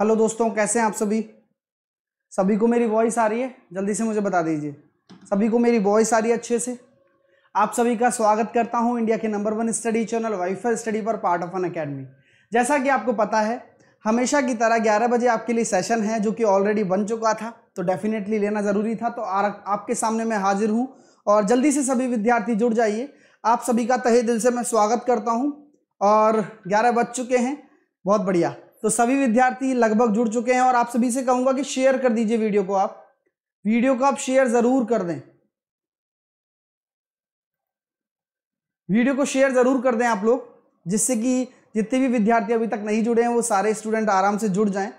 hello दोस्तों कैसे हैं आप सभी सभी को मेरी वॉइस आ रही है जल्दी से मुझे बता दीजिए सभी को मेरी वॉइस आ रही है अच्छे से आप सभी का स्वागत करता हूं इंडिया के number one study channel WiFi study पर पार्ट ऑफ एन अकेडमी जैसा कि आपको पता है हमेशा की तरह ग्यारह बजे आपके लिए सेशन है जो कि ऑलरेडी बन चुका था तो डेफिनेटली लेना ज़रूरी था तो आपके सामने मैं हाजिर हूँ और जल्दी से सभी विद्यार्थी जुड़ जाइए आप सभी का तहे दिल से मैं स्वागत करता हूँ और ग्यारह बज चुके हैं बहुत बढ़िया तो सभी विद्यार्थी लगभग जुड़ चुके हैं और आप सभी से कहूंगा कि शेयर कर दीजिए वीडियो को आप वीडियो को आप शेयर जरूर कर दें वीडियो को शेयर जरूर कर दें आप लोग जिससे कि जितने भी विद्यार्थी अभी तक नहीं जुड़े हैं वो सारे स्टूडेंट आराम से जुड़ जाएं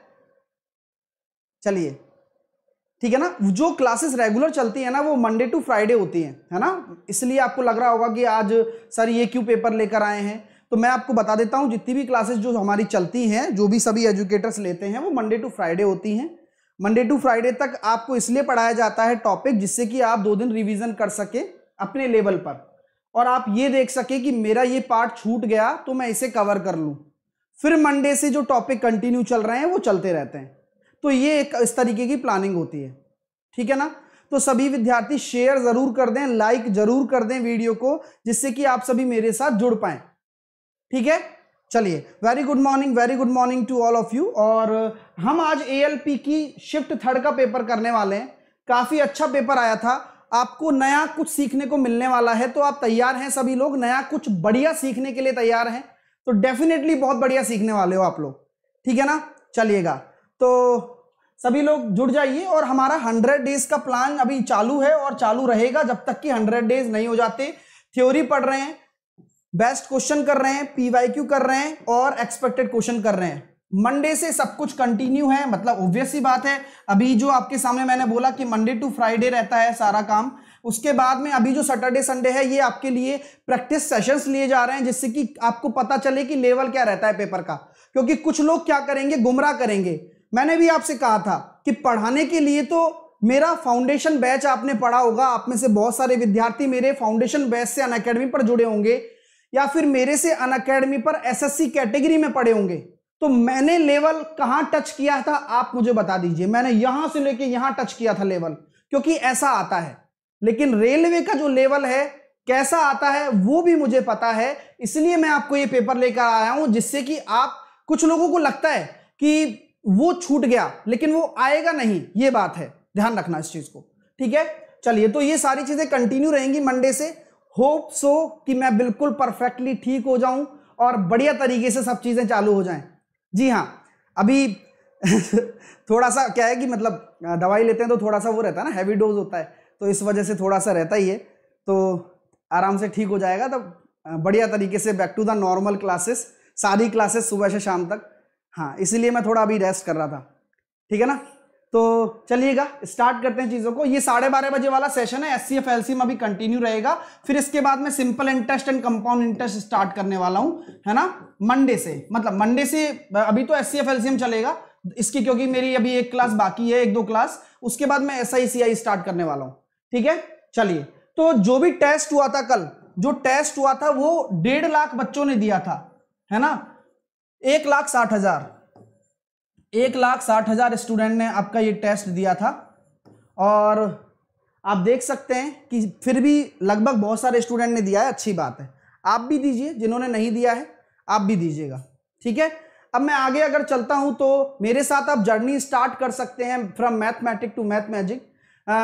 चलिए ठीक है ना जो क्लासेस रेगुलर चलती है ना वो मंडे टू फ्राइडे होती हैं है ना इसलिए आपको लग रहा होगा कि आज सर ये क्यों पेपर लेकर आए हैं तो मैं आपको बता देता हूँ जितनी भी क्लासेस जो हमारी चलती हैं जो भी सभी एजुकेटर्स लेते हैं वो मंडे टू फ्राइडे होती हैं मंडे टू फ्राइडे तक आपको इसलिए पढ़ाया जाता है टॉपिक जिससे कि आप दो दिन रिविज़न कर सके अपने लेवल पर और आप ये देख सके कि मेरा ये पार्ट छूट गया तो मैं इसे कवर कर लूँ फिर मंडे से जो टॉपिक कंटिन्यू चल रहे हैं वो चलते रहते हैं तो ये एक इस तरीके की प्लानिंग होती है ठीक है ना तो सभी विद्यार्थी शेयर ज़रूर कर दें लाइक ज़रूर कर दें वीडियो को जिससे कि आप सभी मेरे साथ जुड़ पाएं ठीक है चलिए very good morning very good morning to all of you और हम आज ए की शिफ्ट थर्ड का पेपर करने वाले हैं काफ़ी अच्छा पेपर आया था आपको नया कुछ सीखने को मिलने वाला है तो आप तैयार हैं सभी लोग नया कुछ बढ़िया सीखने के लिए तैयार हैं तो डेफिनेटली बहुत बढ़िया सीखने वाले हो आप लोग ठीक है ना चलिएगा तो सभी लोग जुड़ जाइए और हमारा हंड्रेड डेज का प्लान अभी चालू है और चालू रहेगा जब तक कि हंड्रेड डेज नहीं हो जाते थ्योरी पढ़ रहे हैं बेस्ट क्वेश्चन कर रहे हैं पीवाईक्यू कर रहे हैं और एक्सपेक्टेड क्वेश्चन कर रहे हैं मंडे से सब कुछ कंटिन्यू है मतलब ऑब्वियस ही बात है अभी जो आपके सामने मैंने बोला कि मंडे टू फ्राइडे रहता है सारा काम उसके बाद में अभी जो सैटरडे संडे है ये आपके लिए प्रैक्टिस सेशंस लिए जा रहे हैं जिससे कि आपको पता चले कि लेवल क्या रहता है पेपर का क्योंकि कुछ लोग क्या करेंगे गुमराह करेंगे मैंने भी आपसे कहा था कि पढ़ाने के लिए तो मेरा फाउंडेशन बैच आपने पढ़ा होगा आप में से बहुत सारे विद्यार्थी मेरे फाउंडेशन बैच से अन पर जुड़े होंगे या फिर मेरे से अन अकेडमी पर एसएससी कैटेगरी में पढ़े होंगे तो मैंने लेवल कहां टच किया था आप मुझे बता दीजिए मैंने यहां से लेके यहां टच किया था लेवल क्योंकि ऐसा आता है लेकिन रेलवे का जो लेवल है कैसा आता है वो भी मुझे पता है इसलिए मैं आपको ये पेपर लेकर आया हूं जिससे कि आप कुछ लोगों को लगता है कि वो छूट गया लेकिन वो आएगा नहीं ये बात है ध्यान रखना इस चीज को ठीक है चलिए तो ये सारी चीजें कंटिन्यू रहेंगी मंडे से होप सो कि मैं बिल्कुल परफेक्टली ठीक हो जाऊं और बढ़िया तरीके से सब चीज़ें चालू हो जाएं जी हाँ अभी थोड़ा सा क्या है कि मतलब दवाई लेते हैं तो थोड़ा सा वो रहता है ना हैवी डोज होता है तो इस वजह से थोड़ा सा रहता ही है तो आराम से ठीक हो जाएगा तब बढ़िया तरीके से back to the normal classes सारी क्लासेस सुबह से शाम तक हाँ इसीलिए मैं थोड़ा अभी रेस्ट कर रहा था ठीक है ना तो चलिएगा स्टार्ट करते हैं चीज़ों को ये साढ़े बारह बजे वाला सेशन है एस सी में अभी कंटिन्यू रहेगा फिर इसके बाद मैं simple interest and compound interest start करने वाला हूं है ना मंडे से मतलब मंडे से अभी तो एस सी चलेगा इसकी क्योंकि मेरी अभी एक क्लास बाकी है एक दो क्लास उसके बाद मैं एस स्टार्ट करने वाला हूँ ठीक है चलिए तो जो भी टेस्ट हुआ था कल जो टेस्ट हुआ था वो डेढ़ लाख बच्चों ने दिया था है ना एक लाख साठ हजार एक लाख साठ हज़ार स्टूडेंट ने आपका ये टेस्ट दिया था और आप देख सकते हैं कि फिर भी लगभग बहुत सारे स्टूडेंट ने दिया है अच्छी बात है आप भी दीजिए जिन्होंने नहीं दिया है आप भी दीजिएगा ठीक है अब मैं आगे अगर चलता हूं तो मेरे साथ आप जर्नी स्टार्ट कर सकते हैं from mathematic to math magic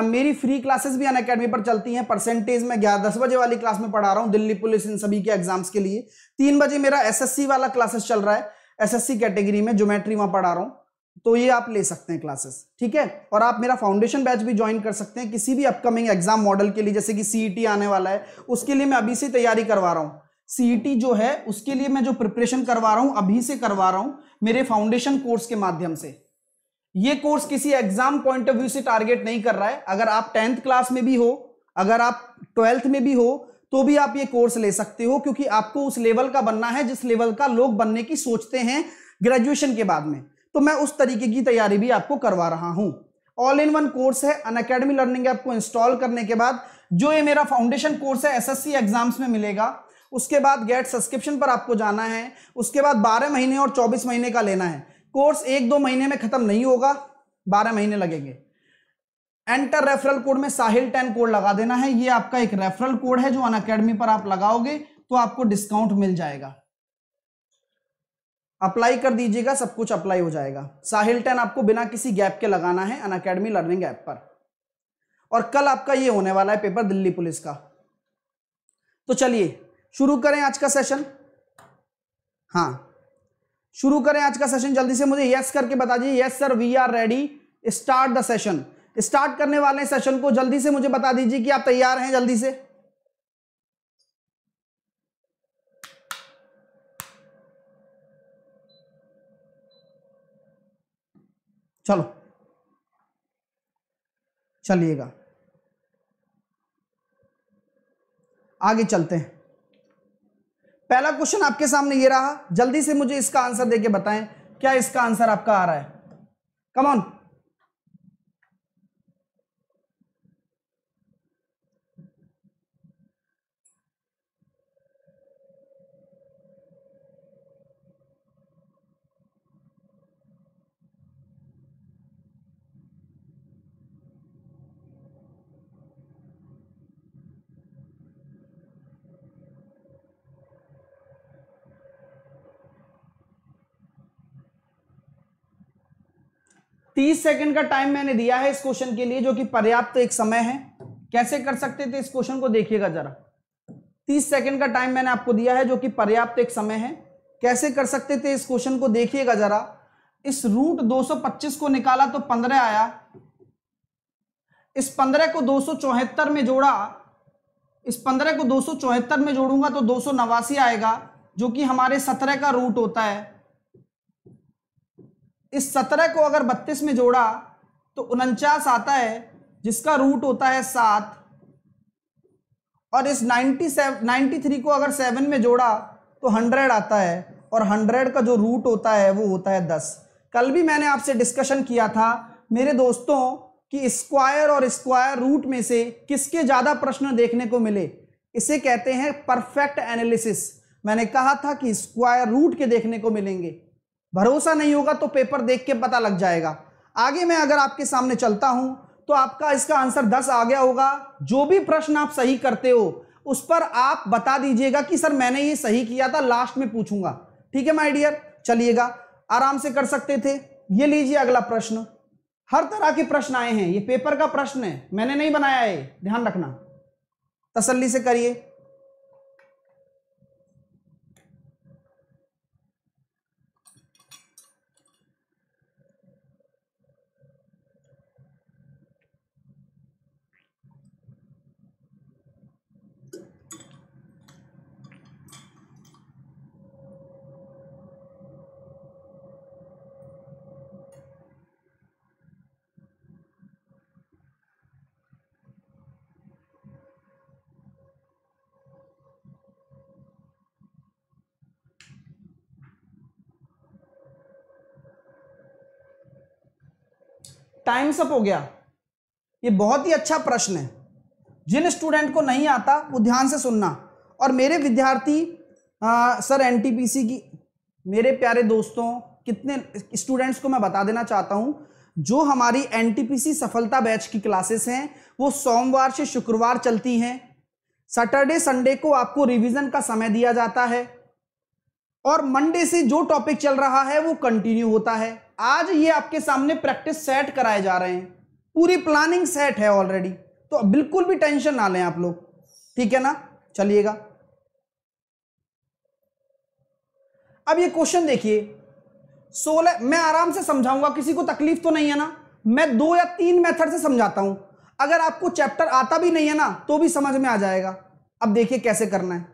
मेरी फ्री क्लासेस भी अन अकेडमी पर चलती हैं परसेंटेज में ग्यारह दस बजे वाली क्लास में पढ़ा रहा हूँ दिल्ली पुलिस इन सभी के एग्जाम्स के लिए तीन बजे मेरा एसएससी वाला क्लासेस चल रहा है एसएससी कैटेगरी में ज्योमेट्री वहाँ पढ़ा रहा हूँ तो ये आप ले सकते हैं क्लासेस ठीक है और आप मेरा फाउंडेशन बैच भी ज्वाइन कर सकते हैं किसी भी अपकमिंग एग्जाम मॉडल के लिए जैसे कि सीईटी e आने वाला है उसके लिए मैं अभी से तैयारी करवा रहा हूँ सीईटी e जो है उसके लिए मैं जो प्रिपरेशन करवा रहा हूँ अभी से करवा रहा हूँ मेरे फाउंडेशन कोर्स के माध्यम से ये कोर्स किसी एग्जाम पॉइंट ऑफ व्यू से टारगेट नहीं कर रहा है अगर आप टेंथ क्लास में भी हो अगर आप ट्वेल्थ में भी हो तो भी आप ये कोर्स ले सकते हो क्योंकि आपको उस लेवल का बनना है जिस लेवल का लोग बनने की सोचते हैं ग्रेजुएशन के बाद में तो मैं उस तरीके की तैयारी भी आपको करवा रहा हूं ऑल इन वन कोर्स है अन अकेडमी लर्निंग ऐप को इंस्टॉल करने के बाद जो ये मेरा फाउंडेशन कोर्स है एसएससी एग्जाम्स में मिलेगा उसके बाद गेट सब्सक्रिप्शन पर आपको जाना है उसके बाद 12 महीने और 24 महीने का लेना है कोर्स एक दो महीने में खत्म नहीं होगा 12 महीने लगेंगे एंटर रेफरल कोड में साहिल टेन कोड लगा देना है ये आपका एक रेफरल कोड है जो अन अकेडमी पर आप लगाओगे तो आपको डिस्काउंट मिल जाएगा अप्लाई कर दीजिएगा सब कुछ अप्लाई हो जाएगा साहिल टेन आपको बिना किसी गैप के लगाना है अन अकेडमी लर्निंग ऐप पर और कल आपका ये होने वाला है पेपर दिल्ली पुलिस का तो चलिए शुरू करें आज का सेशन हाँ शुरू करें आज का सेशन जल्दी से मुझे यस करके बता दीजिए yes sir we are ready start the session start करने वाले सेशन को जल्दी से मुझे बता दीजिए कि आप तैयार हैं जल्दी से चलो चलिएगा आगे चलते हैं पहला क्वेश्चन आपके सामने ये रहा जल्दी से मुझे इसका आंसर देके बताएं क्या इसका आंसर आपका आ रहा है कमॉन तीस सेकंड का टाइम मैंने दिया है इस क्वेश्चन के लिए जो कि पर्याप्त तो एक समय है कैसे कर सकते थे इस क्वेश्चन को देखिएगा जरा तीस सेकंड का टाइम मैंने आपको दिया है जो कि पर्याप्त तो एक समय है कैसे कर सकते थे इस क्वेश्चन को देखिएगा जरा इस रूट 225 को निकाला तो 15 आया इस 15 को दो में जोड़ा इस 15 को दो में जोड़ूंगा तो दो आएगा जो कि हमारे सत्रह का रूट होता है इस सत्रह को अगर बत्तीस में जोड़ा तो उनचास आता है जिसका रूट होता है सात और इस नाइन्टी सेवन नाइन्टी थ्री को अगर सेवन में जोड़ा तो हंड्रेड आता है और हंड्रेड का जो रूट होता है वो होता है दस कल भी मैंने आपसे डिस्कशन किया था मेरे दोस्तों कि स्क्वायर और स्क्वायर रूट में से किसके ज़्यादा प्रश्न देखने को मिले इसे कहते हैं परफेक्ट एनालिसिस मैंने कहा था कि स्क्वायर रूट के देखने को मिलेंगे भरोसा नहीं होगा तो पेपर देख के पता लग जाएगा आगे मैं अगर आपके सामने चलता हूं तो आपका इसका आंसर दस आ गया होगा जो भी प्रश्न आप सही करते हो उस पर आप बता दीजिएगा कि सर मैंने ये सही किया था लास्ट में पूछूंगा ठीक है माय डियर चलिएगा आराम से कर सकते थे ये लीजिए अगला प्रश्न हर तरह के प्रश्न आए हैं ये पेपर का प्रश्न है मैंने नहीं बनाया है ध्यान रखना तसल्ली से करिए टाइम्स अप हो गया ये बहुत ही अच्छा प्रश्न है जिन स्टूडेंट को नहीं आता वो ध्यान से सुनना और मेरे विद्यार्थी आ, सर एनटीपीसी की मेरे प्यारे दोस्तों कितने स्टूडेंट्स को मैं बता देना चाहता हूँ जो हमारी एनटीपीसी सफलता बैच की क्लासेस हैं वो सोमवार से शुक्रवार चलती हैं सैटरडे संडे को आपको रिवीजन का समय दिया जाता है और मंडे से जो टॉपिक चल रहा है वो कंटिन्यू होता है आज ये आपके सामने प्रैक्टिस सेट कराए जा रहे हैं पूरी प्लानिंग सेट है ऑलरेडी तो बिल्कुल भी टेंशन ना लें आप लोग ठीक है ना चलिएगा अब ये क्वेश्चन देखिए सोलह मैं आराम से समझाऊंगा किसी को तकलीफ तो नहीं है ना मैं दो या तीन मेथड से समझाता हूं अगर आपको चैप्टर आता भी नहीं है ना तो भी समझ में आ जाएगा अब देखिए कैसे करना है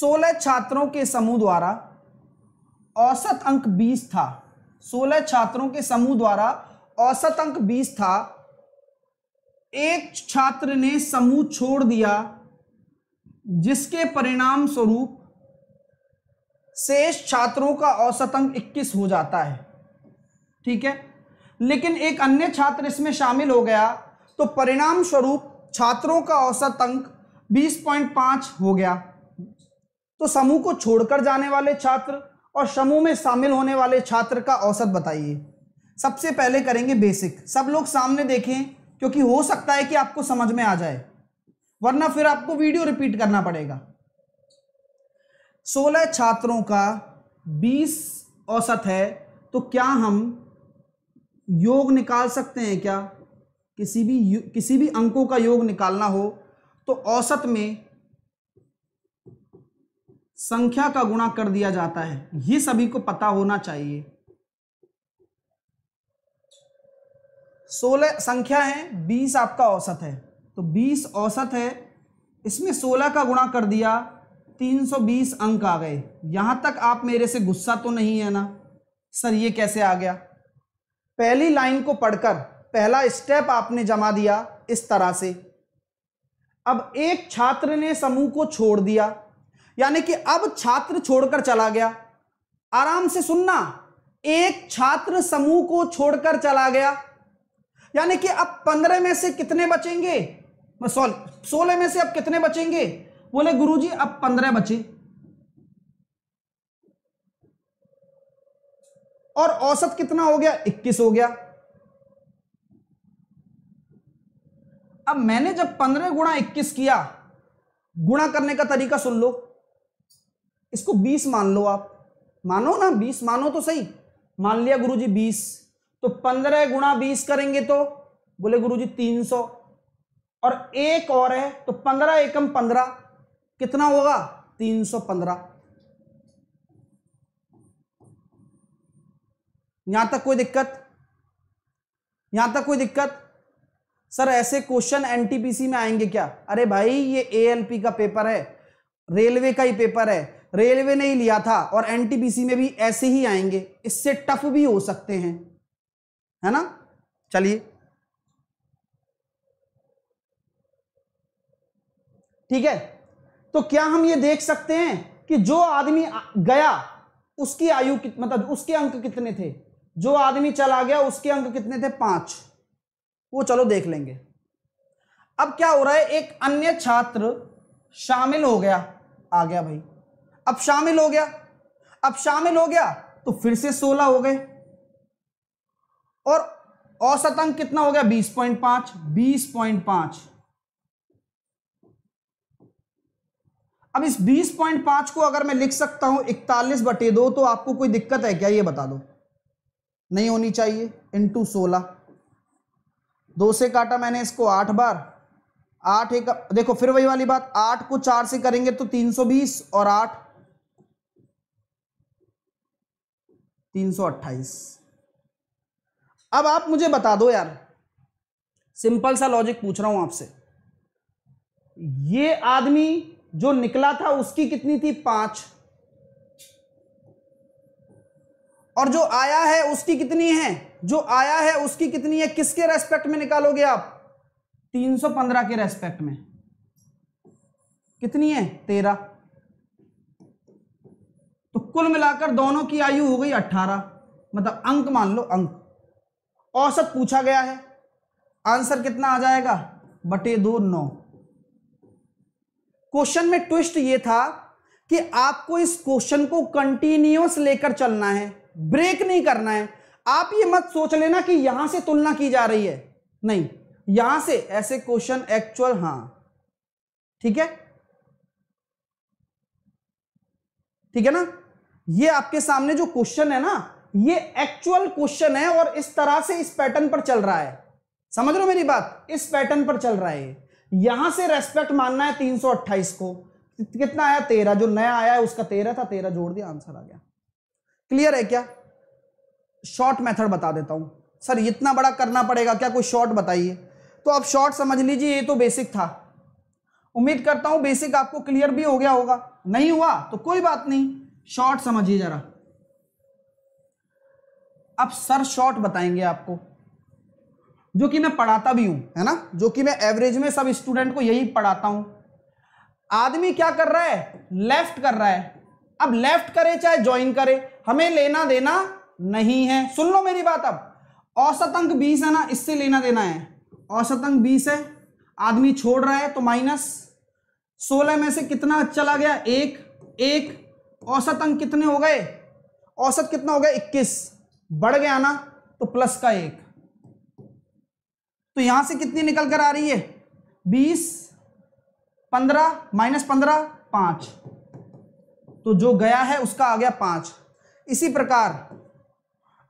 सोलह छात्रों के समूह द्वारा औसत अंक 20 था 16 छात्रों के समूह द्वारा औसत अंक 20 था एक छात्र ने समूह छोड़ दिया जिसके परिणाम स्वरूप शेष छात्रों का औसत अंक 21 हो जाता है ठीक है लेकिन एक अन्य छात्र इसमें शामिल हो गया तो परिणाम स्वरूप छात्रों का औसत अंक 20.5 हो गया तो समूह को छोड़कर जाने वाले छात्र और समूह में शामिल होने वाले छात्र का औसत बताइए सबसे पहले करेंगे बेसिक सब लोग सामने देखें क्योंकि हो सकता है कि आपको समझ में आ जाए वरना फिर आपको वीडियो रिपीट करना पड़ेगा सोलह छात्रों का बीस औसत है तो क्या हम योग निकाल सकते हैं क्या किसी भी किसी भी अंकों का योग निकालना हो तो औसत में संख्या का गुणा कर दिया जाता है ये सभी को पता होना चाहिए सोलह संख्या है बीस आपका औसत है तो बीस औसत है इसमें सोलह का गुणा कर दिया तीन सौ बीस अंक आ गए यहां तक आप मेरे से गुस्सा तो नहीं है ना सर ये कैसे आ गया पहली लाइन को पढ़कर पहला स्टेप आपने जमा दिया इस तरह से अब एक छात्र ने समूह को छोड़ दिया यानी कि अब छात्र छोड़कर चला गया आराम से सुनना एक छात्र समूह को छोड़कर चला गया यानी कि अब पंद्रह में से कितने बचेंगे सॉरी सोलह में से अब कितने बचेंगे बोले गुरुजी अब पंद्रह बचे और औसत कितना हो गया इक्कीस हो गया अब मैंने जब पंद्रह गुणा इक्कीस किया गुणा करने का तरीका सुन लो इसको बीस मान लो आप मानो ना बीस मानो तो सही मान लिया गुरु जी बीस तो पंद्रह गुणा बीस करेंगे तो बोले गुरु जी तीन सौ और एक और है तो पंद्रह एकम पंद्रह कितना होगा तीन सौ पंद्रह यहां तक कोई दिक्कत यहां तक कोई दिक्कत सर ऐसे क्वेश्चन एनटीपीसी में आएंगे क्या अरे भाई ये एएलपी का पेपर है रेलवे का ही पेपर है रेलवे ने ही लिया था और एनटीपीसी में भी ऐसे ही आएंगे इससे टफ भी हो सकते हैं है ना चलिए ठीक है तो क्या हम ये देख सकते हैं कि जो आदमी गया उसकी आयु मतलब उसके अंक कितने थे जो आदमी चला गया उसके अंक कितने थे पांच वो चलो देख लेंगे अब क्या हो रहा है एक अन्य छात्र शामिल हो गया आ गया भाई अब शामिल हो गया अब शामिल हो गया तो फिर से सोलह हो गए और औसत अंक कितना हो गया बीस पॉइंट पांच बीस पॉइंट पांच अब इस बीस पॉइंट पांच को अगर मैं लिख सकता हूं इकतालीस बटे दो तो आपको कोई दिक्कत है क्या ये बता दो नहीं होनी चाहिए इंटू सोलह दो से काटा मैंने इसको आठ बार आठ एक देखो फिर वही वाली बात आठ को चार से करेंगे तो तीन सौ बीस और आठ तीन सौ अट्ठाईस अब आप मुझे बता दो यार सिंपल सा लॉजिक पूछ रहा हूं आपसे ये आदमी जो निकला था उसकी कितनी थी पांच और जो आया है उसकी कितनी है जो आया है उसकी कितनी है किसके रेस्पेक्ट में निकालोगे आप 315 के रेस्पेक्ट में कितनी है तेरह कुल मिलाकर दोनों की आयु हो गई अट्ठारह मतलब अंक मान लो अंक औसत पूछा गया है आंसर कितना आ जाएगा बटे दो नौ क्वेश्चन में ट्विस्ट ये था कि आपको इस क्वेश्चन को कंटिन्यूस लेकर चलना है ब्रेक नहीं करना है आप ये मत सोच लेना कि यहां से तुलना की जा रही है नहीं यहां से ऐसे क्वेश्चन एक्चुअल हां ठीक है ठीक है ना ये आपके सामने जो क्वेश्चन है ना ये एक्चुअल क्वेश्चन है और इस तरह से इस पैटर्न पर चल रहा है समझ रहे मेरी बात इस पैटर्न पर चल रहा है यहां से रेस्पेक्ट मानना है तीन को कितना आया तेरह जो नया आया है उसका तेरह था तेरह जोड़ दिया आंसर आ गया क्लियर है क्या शॉर्ट मेथड बता देता हूं सर इतना बड़ा करना पड़ेगा क्या कोई शॉर्ट बताइए तो आप शॉर्ट समझ लीजिए ये तो बेसिक था उम्मीद करता हूं बेसिक आपको क्लियर भी हो गया होगा नहीं हुआ तो कोई बात नहीं शॉर्ट समझिए जरा अब सर शॉर्ट बताएंगे आपको जो कि मैं पढ़ाता भी हूं है ना जो कि मैं एवरेज में सब स्टूडेंट को यही पढ़ाता हूं आदमी क्या कर रहा है लेफ्ट कर रहा है अब लेफ्ट करे चाहे ज्वाइन करे हमें लेना देना नहीं है सुन लो मेरी बात अब औसत अंक बीस है ना इससे लेना देना है औसत अंक बीस है आदमी छोड़ रहा है तो माइनस सोलह में से कितना चला गया एक एक औसत अंक कितने हो गए औसत कितना हो गया इक्कीस बढ़ गया ना तो प्लस का एक तो यहां से कितनी निकल कर आ रही है बीस पंद्रह माइनस पंद्रह पांच तो जो गया है उसका आ गया पांच इसी प्रकार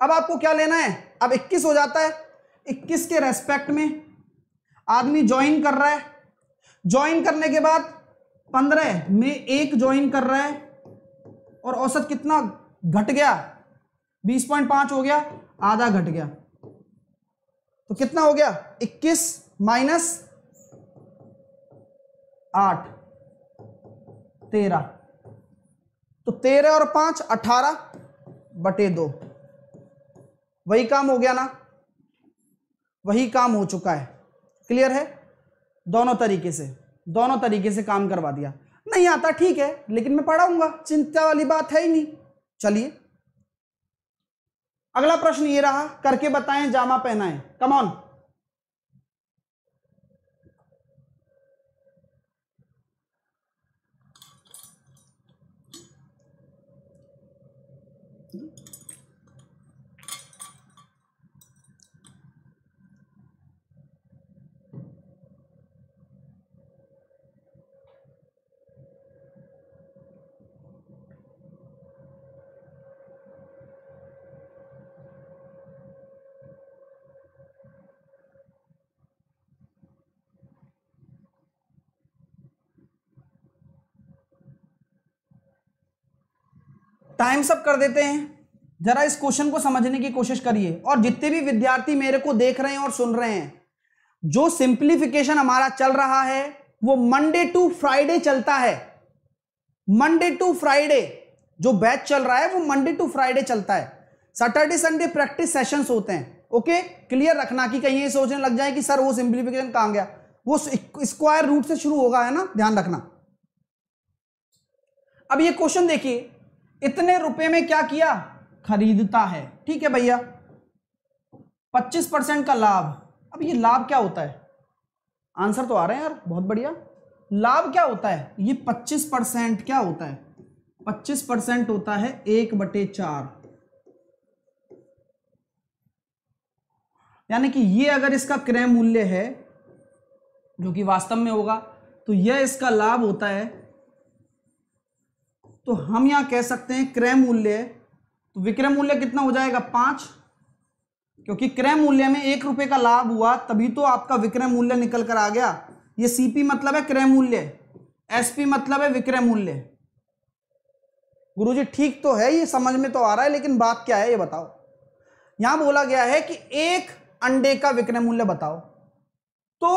अब आपको क्या लेना है अब 21 हो जाता है 21 के रेस्पेक्ट में आदमी ज्वाइन कर रहा है ज्वाइन करने के बाद 15 में एक ज्वाइन कर रहा है और औसत कितना घट गया बीस पॉइंट पांच हो गया आधा घट गया तो कितना हो गया इक्कीस माइनस आठ तेरह तो तेरह और पांच अठारह बटे दो वही काम हो गया ना वही काम हो चुका है क्लियर है दोनों तरीके से दोनों तरीके से काम करवा दिया नहीं आता ठीक है लेकिन मैं पढ़ाऊंगा चिंता वाली बात है ही नहीं चलिए अगला प्रश्न ये रहा करके बताएं जामा पहनाएं कमॉन टाइम सब कर देते हैं जरा इस क्वेश्चन को समझने की कोशिश करिए और जितने भी विद्यार्थी मेरे को देख रहे हैं और सुन रहे हैं जो सिंप्लीफिकेशन हमारा चल रहा है वो मंडे टू फ्राइडे चलता है मंडे टू फ्राइडे जो बैच चल रहा है वो मंडे टू फ्राइडे चलता है सैटरडे संडे प्रैक्टिस सेशंस होते हैं ओके क्लियर रखना कि कहीं ये सोचने लग जाए कि सर वो सिंप्लीफिकेशन कहां गया वो स्क्वायर रूट से शुरू होगा है ना ध्यान रखना अब ये क्वेश्चन देखिए इतने रुपए में क्या किया खरीदता है ठीक है भैया 25 परसेंट का लाभ अब ये लाभ क्या होता है आंसर तो आ रहे हैं यार बहुत बढ़िया लाभ क्या होता है ये 25 परसेंट क्या होता है 25 परसेंट होता है एक बटे चार यानी कि ये अगर इसका क्रय मूल्य है जो कि वास्तव में होगा तो यह इसका लाभ होता है तो हम यहां कह सकते हैं क्रय मूल्य तो विक्रय मूल्य कितना हो जाएगा पांच क्योंकि क्रय मूल्य में एक रुपए का लाभ हुआ तभी तो आपका विक्रय मूल्य निकल कर आ गया ये सीपी मतलब है क्रय मूल्य एसपी मतलब है विक्रय मूल्य गुरुजी ठीक तो है ये समझ में तो आ रहा है लेकिन बात क्या है ये बताओ यहां बोला गया है कि एक अंडे का विक्रय मूल्य बताओ तो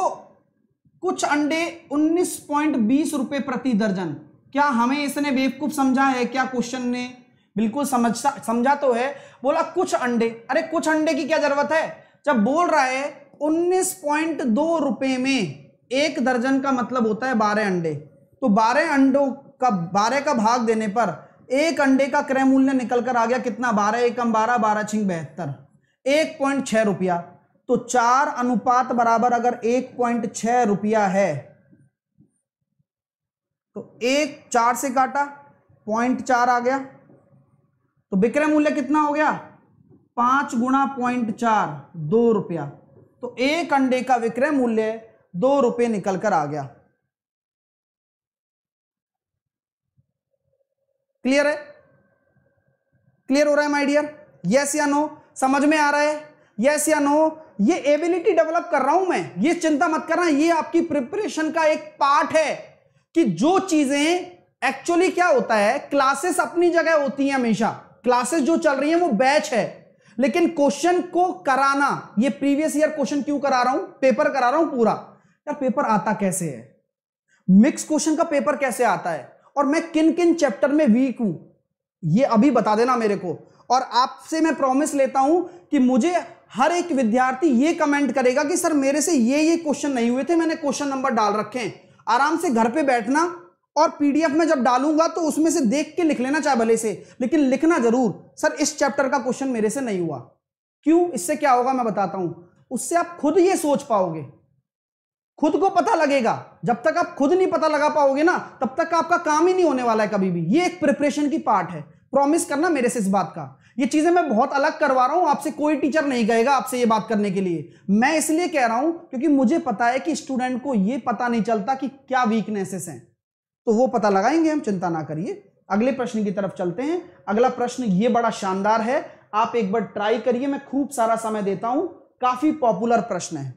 कुछ अंडे उन्नीस पॉइंट बीस रुपए प्रति दर्जन क्या हमें इसने बेवकूफ समझा है क्या क्वेश्चन ने बिल्कुल समझ समझा तो है बोला कुछ अंडे अरे कुछ अंडे की क्या जरूरत है जब बोल रहा है उन्नीस पॉइंट दो रुपए में एक दर्जन का मतलब होता है बारह अंडे तो बारह अंडों का बारह का भाग देने पर एक अंडे का क्रय मूल्य निकल कर आ गया कितना बारह एकम बारह बारह छिंग बहत्तर एक पॉइंट छह रुपया तो चार अनुपात बराबर अगर एक पॉइंट छह रुपया है तो एक चार से काटा पॉइंट चार आ गया तो विक्रय मूल्य कितना हो गया पांच गुणा पॉइंट चार दो रुपया तो एक अंडे का विक्रय मूल्य दो रुपये निकल कर आ गया क्लियर है क्लियर हो रहा है माय डियर यस या नो समझ में आ रहा है यस या नो ये एबिलिटी डेवलप कर रहा हूं मैं ये चिंता मत करना ये आपकी प्रिपरेशन का एक पार्ट है कि जो चीजें एक्चुअली क्या होता है क्लासेस अपनी जगह होती है हमेशा क्लासेस जो चल रही है वो बैच है लेकिन क्वेश्चन को कराना ये प्रीवियस ईयर क्वेश्चन क्यों करा रहा हूं पेपर करा रहा हूं पूरा यार पेपर आता कैसे है मिक्स क्वेश्चन का पेपर कैसे आता है और मैं किन किन चैप्टर में वीक हूं ये अभी बता देना मेरे को और आपसे मैं प्रॉमिस लेता हूं कि मुझे हर एक विद्यार्थी ये कमेंट करेगा कि सर मेरे से ये ये क्वेश्चन नहीं हुए थे मैंने क्वेश्चन नंबर डाल रखे हैं आराम से घर पे बैठना और पीडीएफ में जब डालूंगा तो उसमें से देख के लिख लेना चाहे भले से लेकिन लिखना जरूर सर इस चैप्टर का क्वेश्चन मेरे से नहीं हुआ क्यों इससे क्या होगा मैं बताता हूं उससे आप खुद ये सोच पाओगे खुद को पता लगेगा जब तक आप खुद नहीं पता लगा पाओगे ना तब तक आपका काम ही नहीं होने वाला है कभी भी ये एक प्रिपरेशन की पार्ट है प्रॉमिस करना मेरे से इस बात का ये चीजें मैं बहुत अलग करवा रहा हूं आपसे कोई टीचर नहीं कहेगा आपसे ये बात करने के लिए मैं इसलिए कह रहा हूं क्योंकि मुझे पता है कि स्टूडेंट को ये पता नहीं चलता कि क्या वीकनेसेस हैं तो वो पता लगाएंगे हम चिंता ना करिए अगले प्रश्न की तरफ चलते हैं अगला प्रश्न ये बड़ा शानदार है आप एक बार ट्राई करिए मैं खूब सारा समय देता हूं काफी पॉपुलर प्रश्न है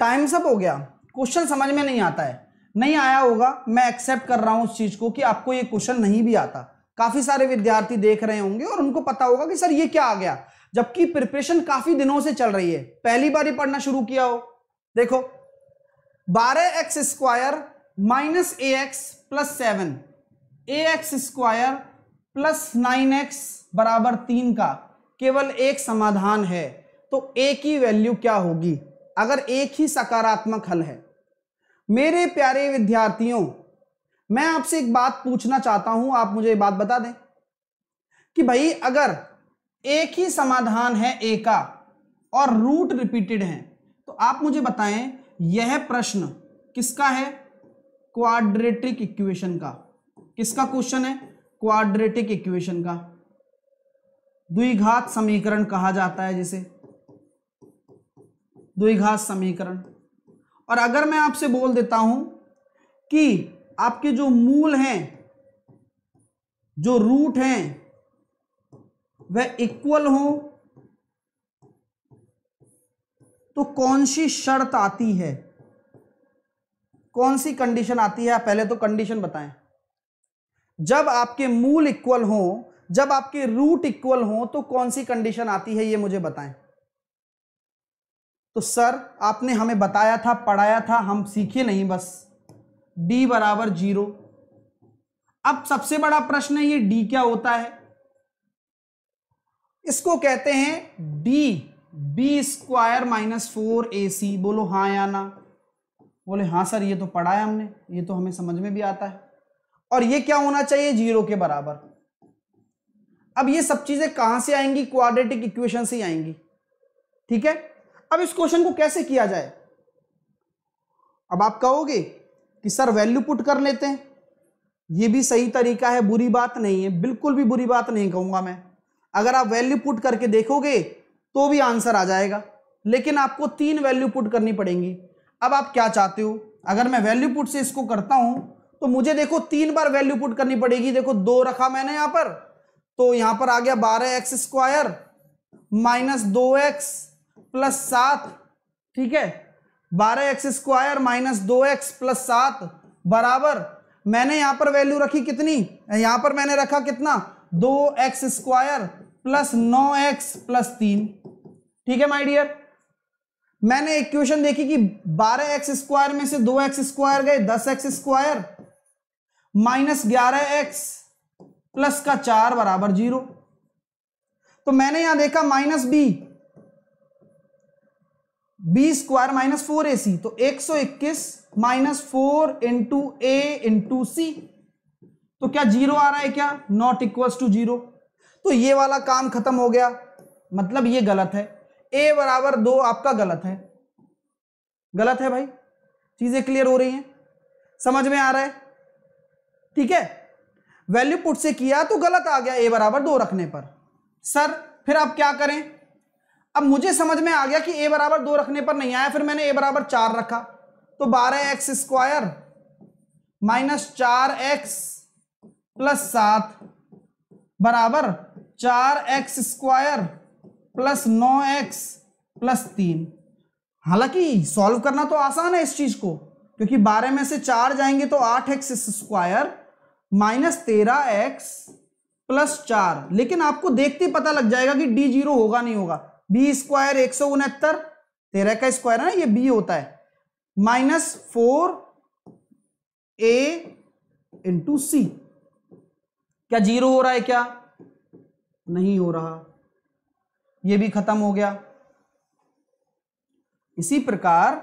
टाइम सब हो गया क्वेश्चन समझ में नहीं आता है नहीं आया होगा मैं एक्सेप्ट कर रहा हूं उस चीज़ को कि आपको ये क्वेश्चन नहीं भी आता काफ़ी सारे विद्यार्थी देख रहे होंगे और उनको पता होगा कि सर ये क्या आ गया जबकि प्रिपरेशन काफ़ी दिनों से चल रही है पहली बार ही पढ़ना शुरू किया हो देखो बारह x square minus A X plus seven A X square plus nine X बराबर तीन का केवल एक समाधान है तो ए की वैल्यू क्या होगी अगर एक ही सकारात्मक हल है मेरे प्यारे विद्यार्थियों मैं आपसे एक बात पूछना चाहता हूं आप मुझे बात बता दें कि भाई अगर एक ही समाधान है ए का और रूट रिपीटेड है तो आप मुझे बताएं यह प्रश्न किसका है क्वाड्रेटिक इक्वेशन का किसका क्वेश्चन है क्वाड्रेटिक इक्वेशन का द्विघात समीकरण कहा जाता है जिसे द्विघात समीकरण और अगर मैं आपसे बोल देता हूं कि आपके जो मूल हैं जो रूट हैं वह इक्वल हो तो कौन सी शर्त आती है कौन सी कंडीशन आती है पहले तो कंडीशन बताएं जब आपके मूल इक्वल हो जब आपके रूट इक्वल हो तो कौन सी कंडीशन आती है ये मुझे बताएं तो सर आपने हमें बताया था पढ़ाया था हम सीखे नहीं बस डी बराबर जीरो अब सबसे बड़ा प्रश्न है ये डी क्या होता है इसको कहते हैं D B square minus four ए सी बोलो हाँ या ना बोले हाँ सर ये तो पढ़ा है हमने ये तो हमें समझ में भी आता है और ये क्या होना चाहिए जीरो के बराबर अब ये सब चीजें कहां से आएंगी क्वाड्रेटिक इक्वेशन से आएंगी ठीक है अब इस क्वेश्चन को कैसे किया जाए अब आप कहोगे कि सर वैल्यू पुट कर लेते हैं ये भी सही तरीका है बुरी बात नहीं है बिल्कुल भी बुरी बात नहीं कहूंगा मैं अगर आप वैल्यू पुट करके देखोगे तो भी आंसर आ जाएगा लेकिन आपको तीन वैल्यू पुट करनी पड़ेंगी अब आप क्या चाहते हो अगर मैं वैल्यू पुट से इसको करता हूं तो मुझे देखो तीन बार वैल्यू पुट करनी पड़ेगी देखो दो रखा मैंने यहां पर तो यहां पर आ गया बारह एक्स स्क्वायर माइनस दो एक्स प्लस सात ठीक है बारह एक्स स्क्वायर माइनस दो एक्स प्लस सात बराबर मैंने यहां पर वैल्यू रखी कितनी यहां पर मैंने रखा कितना दो एक्स स्क्वायर प्लस नौ एक्स प्लस तीन ठीक है माय डियर मैंने क्वेश्चन देखी कि बारह एक्स स्क्वायर में से दो एक्स स्क्वायर गए दस एक्स स्क्वायर माइनस ग्यारह एक्स प्लस का चार बराबर जीरो तो मैंने यहां देखा minus b b square minus four ए सी तो एक सौ इक्कीस minus four into a into c तो क्या जीरो आ रहा है क्या नॉट इक्वल टू जीरो तो ये वाला काम खत्म हो गया मतलब ये गलत है ए बराबर दो आपका गलत है गलत है भाई चीजें क्लियर हो रही हैं समझ में आ रहा है ठीक है वैल्यू पुट से किया तो गलत आ गया ए बराबर दो रखने पर सर फिर आप क्या करें अब मुझे समझ में आ गया कि ए बराबर दो रखने पर नहीं आया फिर मैंने ए बराबर चार रखा तो बारह एक्स स्क्वायर माइनस चार एक्स प्लस सात बराबर चार एक्स स्क्वायर प्लस नौ एक्स प्लस तीन हालांकि सॉल्व करना तो आसान है इस चीज को क्योंकि बारह में से चार जाएंगे तो आठ एक्स स्क्वायर माइनस तेरह एक्स प्लस चार लेकिन आपको देखते ही पता लग जाएगा कि डी जीरो होगा नहीं होगा बी स्क्वायर एक सौ उनहत्तर तेरह का स्क्वायर है ना ये बी होता है minus four a into c क्या जीरो हो रहा है क्या नहीं हो रहा ये भी खत्म हो गया इसी प्रकार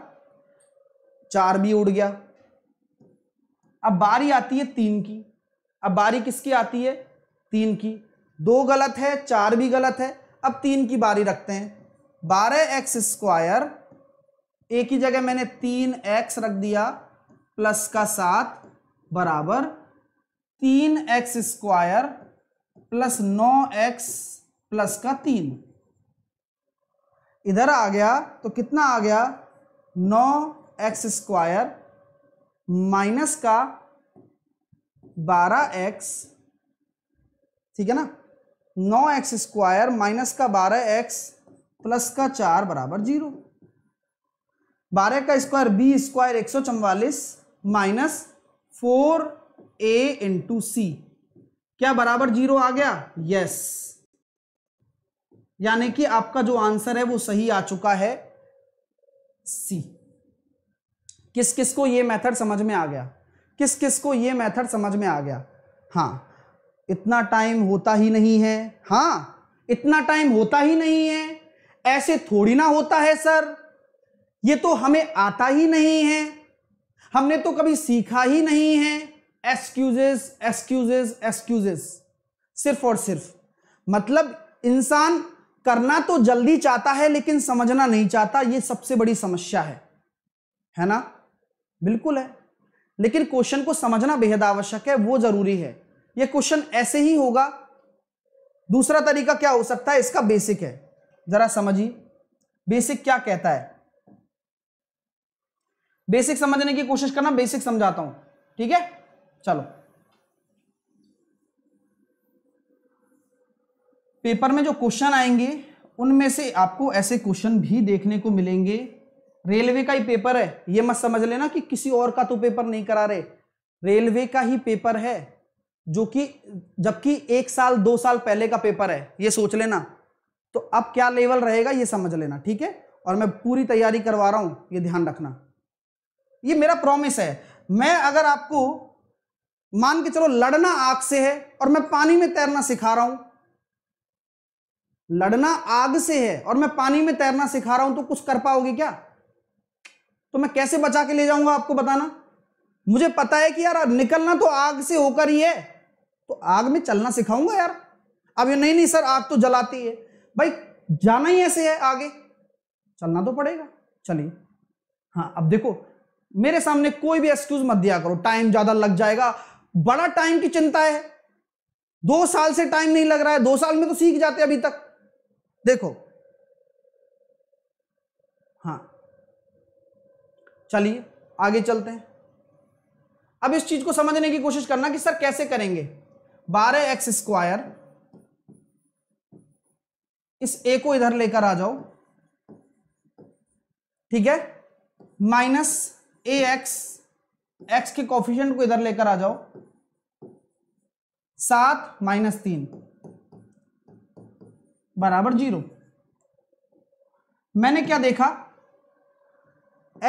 चार भी उड़ गया अब बारी आती है तीन की अब बारी किसकी आती है तीन की दो गलत है चार भी गलत है अब तीन की बारी रखते हैं बारह एक्स स्क्वायर एक ही जगह मैंने तीन एक्स रख दिया प्लस का सात बराबर तीन एक्स स्क्वायर प्लस नौ एक्स प्लस का तीन इधर आ गया तो कितना आ गया नौ एक्स स्क्वायर माइनस का बारह एक्स ठीक है ना नौ एक्स स्क्वायर माइनस का बारह एक्स प्लस का चार बराबर जीरो बारह का स्क्वायर बी स्क्वायर एक सौ चौवालीस minus four a into c क्या बराबर जीरो आ गया यस यानी कि आपका जो आंसर है वो सही आ चुका है सी किस किस को ये मेथड समझ में आ गया किस किस को ये मेथड समझ में आ गया हाँ इतना टाइम होता ही नहीं है हाँ इतना टाइम होता ही नहीं है ऐसे थोड़ी ना होता है सर ये तो हमें आता ही नहीं है हमने तो कभी सीखा ही नहीं है एक्सक्यूजेस एक्सक्यूजेस एक्सक्यूजेस सिर्फ और सिर्फ मतलब इंसान करना तो जल्दी चाहता है लेकिन समझना नहीं चाहता ये सबसे बड़ी समस्या है है ना बिल्कुल है लेकिन क्वेश्चन को समझना बेहद आवश्यक है वो जरूरी है ये क्वेश्चन ऐसे ही होगा दूसरा तरीका क्या हो सकता है इसका बेसिक है जरा समझिए बेसिक क्या कहता है बेसिक समझने की कोशिश करना बेसिक समझाता हूं ठीक है चलो पेपर में जो क्वेश्चन आएंगे उनमें से आपको ऐसे क्वेश्चन भी देखने को मिलेंगे रेलवे का ही पेपर है ये मत समझ लेना कि किसी और का तो पेपर नहीं करा रहे रेलवे का ही पेपर है जो कि जबकि एक साल दो साल पहले का पेपर है ये सोच लेना तो अब क्या लेवल रहेगा ये समझ लेना ठीक है और मैं पूरी तैयारी करवा रहा हूं ये ध्यान रखना ये मेरा प्रॉमिस है मैं अगर आपको मान के चलो लड़ना आग से है और मैं पानी में तैरना सिखा रहा हूं लड़ना आग से है और मैं पानी में तैरना सिखा रहा हूं तो कुछ कर पाओगे क्या तो मैं कैसे बचा के ले जाऊंगा आपको बताना मुझे पता है कि यार निकलना तो आग से होकर ही है तो आग में चलना सिखाऊंगा यार अब ये नहीं नहीं सर आग तो जलाती है भाई जाना ही ऐसे है आगे चलना तो पड़ेगा चलिए हाँ अब देखो मेरे सामने कोई भी एक्सक्यूज मत दिया करो टाइम ज्यादा लग जाएगा बड़ा टाइम की चिंता है दो साल से टाइम नहीं लग रहा है दो साल में तो सीख जाते अभी तक देखो हाँ चलिए आगे चलते हैं अब इस चीज को समझने की कोशिश करना कि सर कैसे करेंगे बारह एक्स स्क्वायर इस ए को इधर लेकर आ जाओ ठीक है माइनस ए एक्स एक्स के कॉफिशियंट को इधर लेकर आ जाओ सात माइनस तीन बराबर जीरो मैंने क्या देखा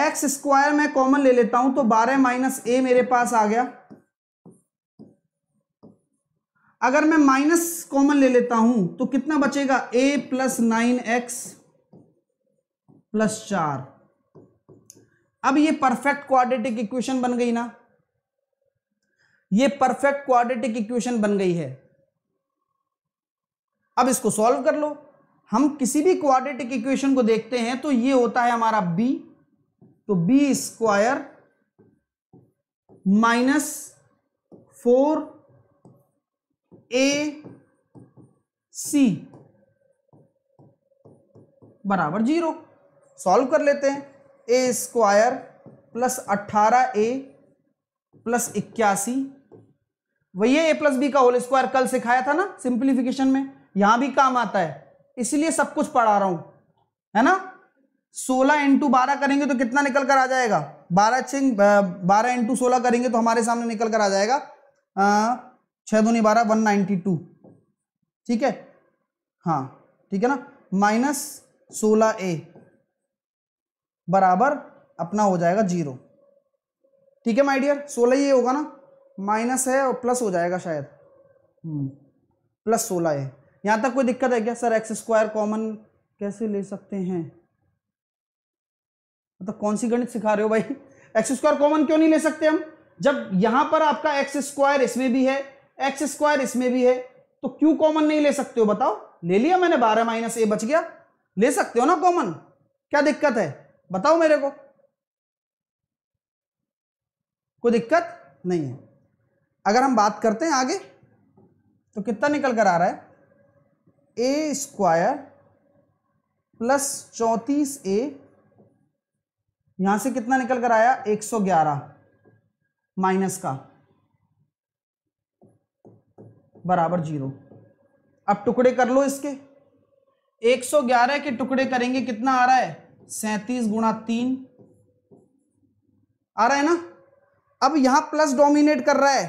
एक्स स्क्वायर मैं कॉमन ले लेता हूं तो बारह माइनस ए मेरे पास आ गया अगर मैं माइनस कॉमन ले लेता हूं तो कितना बचेगा a plus nine x plus चार अब ये परफेक्ट क्वाड्रेटिक इक्वेशन बन गई ना ये परफेक्ट क्वाड्रेटिक इक्वेशन बन गई है अब इसको सॉल्व कर लो हम किसी भी क्वाड्रेटिक इक्वेशन को देखते हैं तो ये होता है हमारा b तो b स्क्वायर माइनस फोर ए सी बराबर जीरो सॉल्व कर लेते हैं ए स्क्वायर प्लस अट्ठारह ए प्लस इक्यासी वही ए प्लस बी का होल स्क्वायर कल सिखाया था ना सिंप्लीफिकेशन में यहां भी काम आता है इसलिए सब कुछ पढ़ा रहा हूं है ना सोलह इंटू बारह करेंगे तो कितना निकल कर आ जाएगा बारह छिंग बारह इंटू सोलह करेंगे तो हमारे सामने निकल कर आ जाएगा छः दूनी बारह वन नाइन्टी टू ठीक है हाँ ठीक है ना माइनस सोलह ए बराबर अपना हो जाएगा जीरो ठीक है माय डियर सोलह ही होगा ना माइनस है और प्लस हो जाएगा शायद हम्म, प्लस सोलह ए यहाँ तक कोई दिक्कत है क्या सर एक्स स्क्वायर कॉमन कैसे ले सकते हैं मतलब तो कौन सी गणित सिखा रहे हो भाई एक्स स्क्वायर कॉमन क्यों नहीं ले सकते हम जब यहां पर आपका एक्स स्क्वायर इसमें भी है एक्स स्क्वायर इसमें भी है तो क्यू कॉमन नहीं ले सकते हो बताओ ले लिया मैंने बारह माइनस ए बच गया ले सकते हो ना कॉमन क्या दिक्कत है बताओ मेरे को कोई दिक्कत नहीं है अगर हम बात करते हैं आगे तो कितना निकल कर आ रहा है ए स्क्वायर प्लस चौंतीस ए यहां से कितना निकल कर आया 111 माइनस का बराबर जीरो अब टुकड़े कर लो इसके 111 के टुकड़े करेंगे कितना आ रहा है सैंतीस गुणा तीन आ रहा है ना अब यहां प्लस डोमिनेट कर रहा है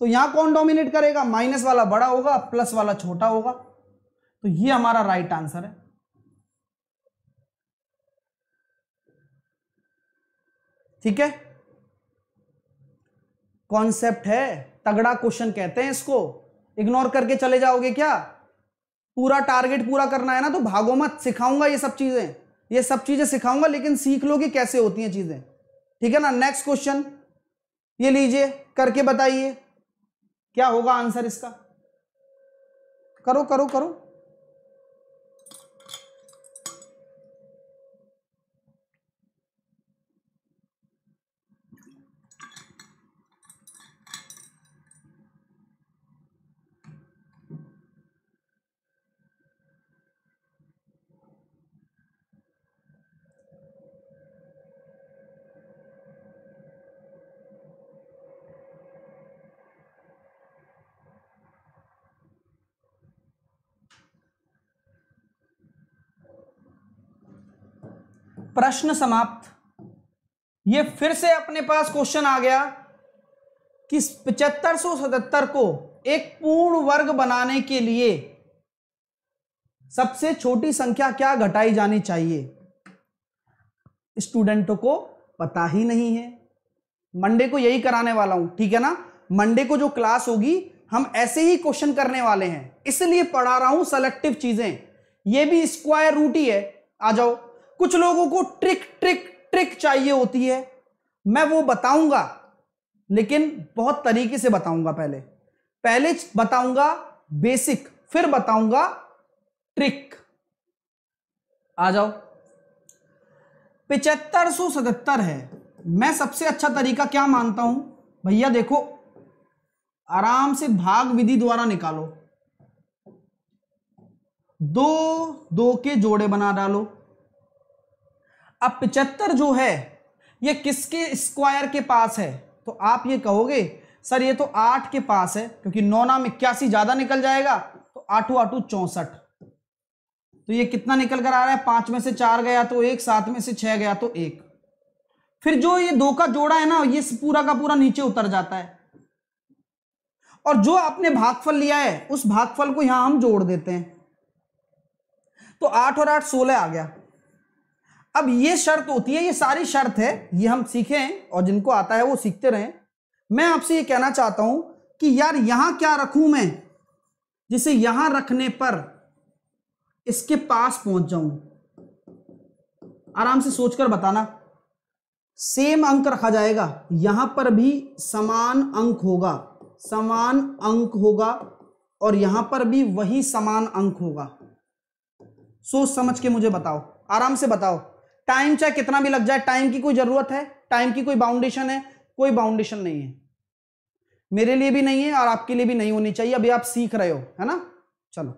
तो यहां कौन डोमिनेट करेगा माइनस वाला बड़ा होगा प्लस वाला छोटा होगा तो ये हमारा राइट आंसर है ठीक है कॉन्सेप्ट है तगड़ा क्वेश्चन कहते हैं इसको इग्नोर करके चले जाओगे क्या पूरा टारगेट पूरा करना है ना तो भागो मत सिखाऊंगा ये सब चीजें ये सब चीजें सिखाऊंगा लेकिन सीख लो कि कैसे होती हैं चीजें ठीक है ना नेक्स्ट क्वेश्चन ये लीजिए करके बताइए क्या होगा आंसर इसका करो करो करो प्रश्न समाप्त ये फिर से अपने पास क्वेश्चन आ गया कि पचहत्तर सौ सतहत्तर को एक पूर्ण वर्ग बनाने के लिए सबसे छोटी संख्या क्या घटाई जानी चाहिए स्टूडेंटों को पता ही नहीं है मंडे को यही कराने वाला हूं ठीक है ना मंडे को जो क्लास होगी हम ऐसे ही क्वेश्चन करने वाले हैं इसलिए पढ़ा रहा हूं सेलेक्टिव चीजें ये भी स्क्वायर रूट ही है आ जाओ कुछ लोगों को ट्रिक ट्रिक ट्रिक चाहिए होती है मैं वो बताऊंगा लेकिन बहुत तरीके से बताऊंगा पहले पहले बताऊंगा बेसिक फिर बताऊंगा ट्रिक आ जाओ पिचहत्तर सौ सतहत्तर है मैं सबसे अच्छा तरीका क्या मानता हूं भैया देखो आराम से भाग विधि द्वारा निकालो दो दो के जोड़े बना डालो अब पिचहत्तर जो है ये किसके स्क्वायर के पास है तो आप ये कहोगे सर ये तो आठ के पास है क्योंकि नौ नाम इक्यासी ज़्यादा निकल जाएगा तो आठू आठू चौसठ तो ये कितना निकल कर आ रहा है पांच में से चार गया तो एक सात में से छह गया तो एक फिर जो ये दो का जोड़ा है ना ये पूरा का पूरा नीचे उतर जाता है और जो आपने भागफल लिया है उस भागफल को यहां हम जोड़ देते हैं तो आठ और आठ सोलह आ गया अब ये शर्त होती है ये सारी शर्त है ये हम सीखें और जिनको आता है वो सीखते रहें मैं आपसे ये कहना चाहता हूं कि यार यहां क्या रखूं मैं जिसे यहां रखने पर इसके पास पहुंच जाऊं आराम से सोचकर बताना सेम अंक रखा जाएगा यहां पर भी समान अंक होगा समान अंक होगा और यहां पर भी वही समान अंक होगा सोच समझ के मुझे बताओ आराम से बताओ टाइम चाहे कितना भी लग जाए टाइम की कोई जरूरत है टाइम की कोई बाउंडेशन है कोई बाउंडेशन नहीं है मेरे लिए भी नहीं है और आपके लिए भी नहीं होनी चाहिए अभी आप सीख रहे हो है ना चलो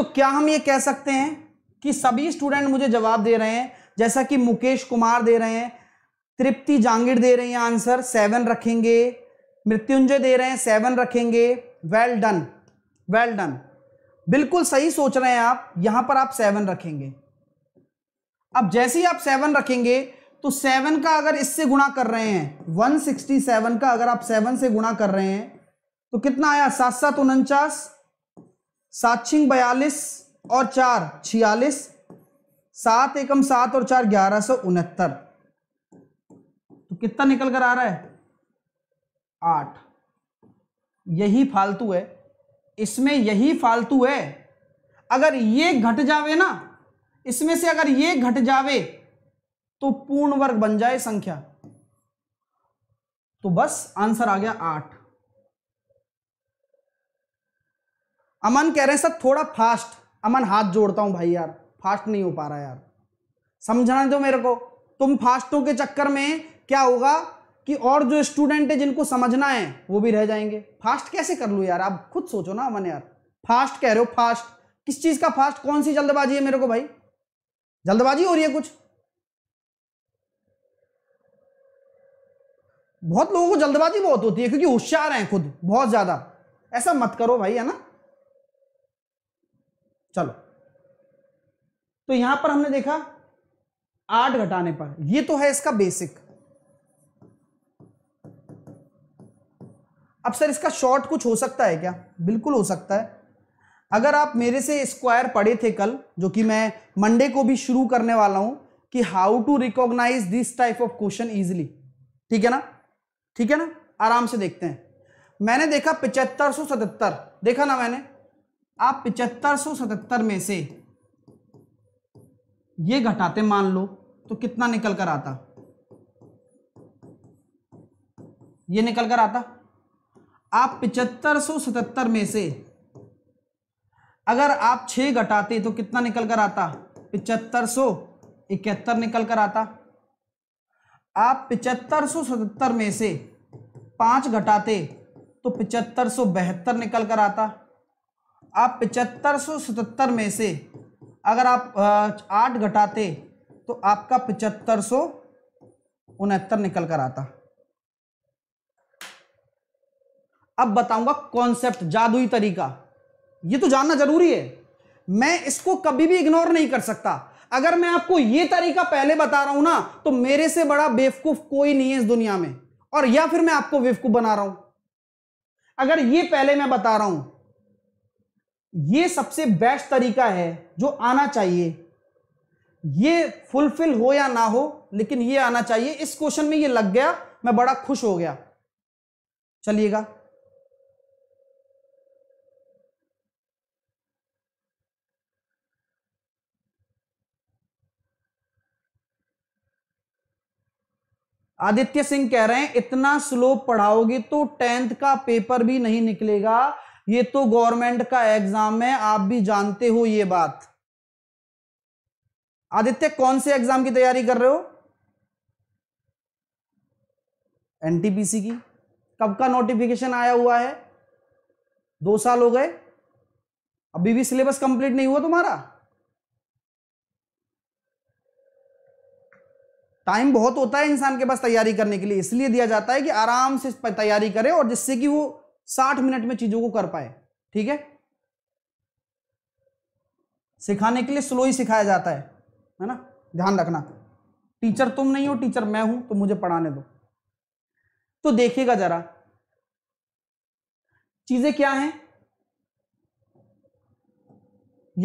तो क्या हम ये कह सकते हैं कि सभी स्टूडेंट मुझे जवाब दे रहे हैं जैसा कि मुकेश कुमार दे रहे हैं तृप्ति जांगिड़ दे रही हैं आंसर सेवन रखेंगे मृत्युंजय दे रहे हैं सेवन रखेंगे वेल डन वेल डन बिल्कुल सही सोच रहे हैं आप यहां पर आप सेवन रखेंगे अब जैसे ही आप सेवन रखेंगे तो सेवन का अगर इससे गुणा कर रहे हैं वन सिक्सटी सेवन का अगर आप सेवन से गुणा कर रहे हैं तो कितना आया सात सात उनचास सात छिंग बयालीस और चार छियालीस सात एकम सात और चार ग्यारह सौ उनहत्तर तो कितना निकल कर आ रहा है आठ यही फालतू है इसमें यही फालतू है अगर ये घट जावे ना इसमें से अगर ये घट जावे तो पूर्ण वर्ग बन जाए संख्या तो बस आंसर आ गया आठ अमन कह रहे हैं सर थोड़ा फास्ट अमन हाथ जोड़ता हूँ भाई यार फास्ट नहीं हो पा रहा यार समझना दो तो मेरे को तुम फास्टों के चक्कर में क्या होगा कि और जो स्टूडेंट है जिनको समझना है वो भी रह जाएंगे फास्ट कैसे कर लूँ यार आप खुद सोचो ना अमन यार फास्ट कह रहे हो फास्ट किस चीज़ का फास्ट कौन सी जल्दबाजी है मेरे को भाई जल्दबाजी हो रही है कुछ बहुत लोगों को जल्दबाजी बहुत होती है क्योंकि होशियार हैं खुद बहुत ज़्यादा ऐसा मत करो भाई है ना चलो तो यहां पर हमने देखा आठ घटाने पर ये तो है इसका बेसिक अब सर इसका शॉर्ट कुछ हो सकता है क्या बिल्कुल हो सकता है अगर आप मेरे से स्क्वायर पढ़े थे कल जो कि मैं मंडे को भी शुरू करने वाला हूं कि how to recognise this type of question easily ठीक है ना ठीक है ना आराम से देखते हैं मैंने देखा पिचहत्तर सौ सतहत्तर देखा ना मैंने आप पिचहत्तर सौ सतहत्तर में से ये घटाते मान लो तो कितना निकल कर आता ये निकल कर आता आप पिचहत्तर सौ सतहत्तर में से अगर आप छह घटाते तो कितना निकल कर आता पिचहत्तर सौ इकहत्तर निकल कर आता आप पिचहत्तर सौ सतहत्तर में से पांच घटाते तो पिचहत्तर सौ बहत्तर निकल कर आता आप पिचहत्तर सौ सतहत्तर में से अगर आप आठ घटाते तो आपका पचहत्तर सौ उनहत्तर निकल कर आता अब बताऊंगा कॉन्सेप्ट जादुई तरीका ये तो जानना जरूरी है मैं इसको कभी भी इग्नोर नहीं कर सकता अगर मैं आपको ये तरीका पहले बता रहा हूं ना तो मेरे से बड़ा बेवकूफ कोई नहीं है इस दुनिया में और या फिर मैं आपको बेवकूफ बना रहा हूं अगर ये पहले मैं बता रहा हूं ये सबसे बेस्ट तरीका है जो आना चाहिए ये फुलफिल हो या ना हो लेकिन ये आना चाहिए इस क्वेश्चन में ये लग गया मैं बड़ा खुश हो गया चलिएगा आदित्य सिंह कह रहे हैं इतना स्लो पढ़ाओगे तो टेंथ का पेपर भी नहीं निकलेगा ये तो गवर्नमेंट का एग्जाम है आप भी जानते हो ये बात आदित्य कौन से एग्जाम की तैयारी कर रहे हो एनटीपीसी की कब का नोटिफिकेशन आया हुआ है दो साल हो गए अभी भी सिलेबस कंप्लीट नहीं हुआ तुम्हारा टाइम बहुत होता है इंसान के पास तैयारी करने के लिए इसलिए दिया जाता है कि आराम से तैयारी करे और जिससे कि वो साठ मिनट में चीजों को कर पाए ठीक है सिखाने के लिए स्लो ही सिखाया जाता है है ना ध्यान रखना टीचर तुम नहीं हो टीचर मैं हूं तो मुझे पढ़ाने दो तो देखिएगा जरा चीजें क्या हैं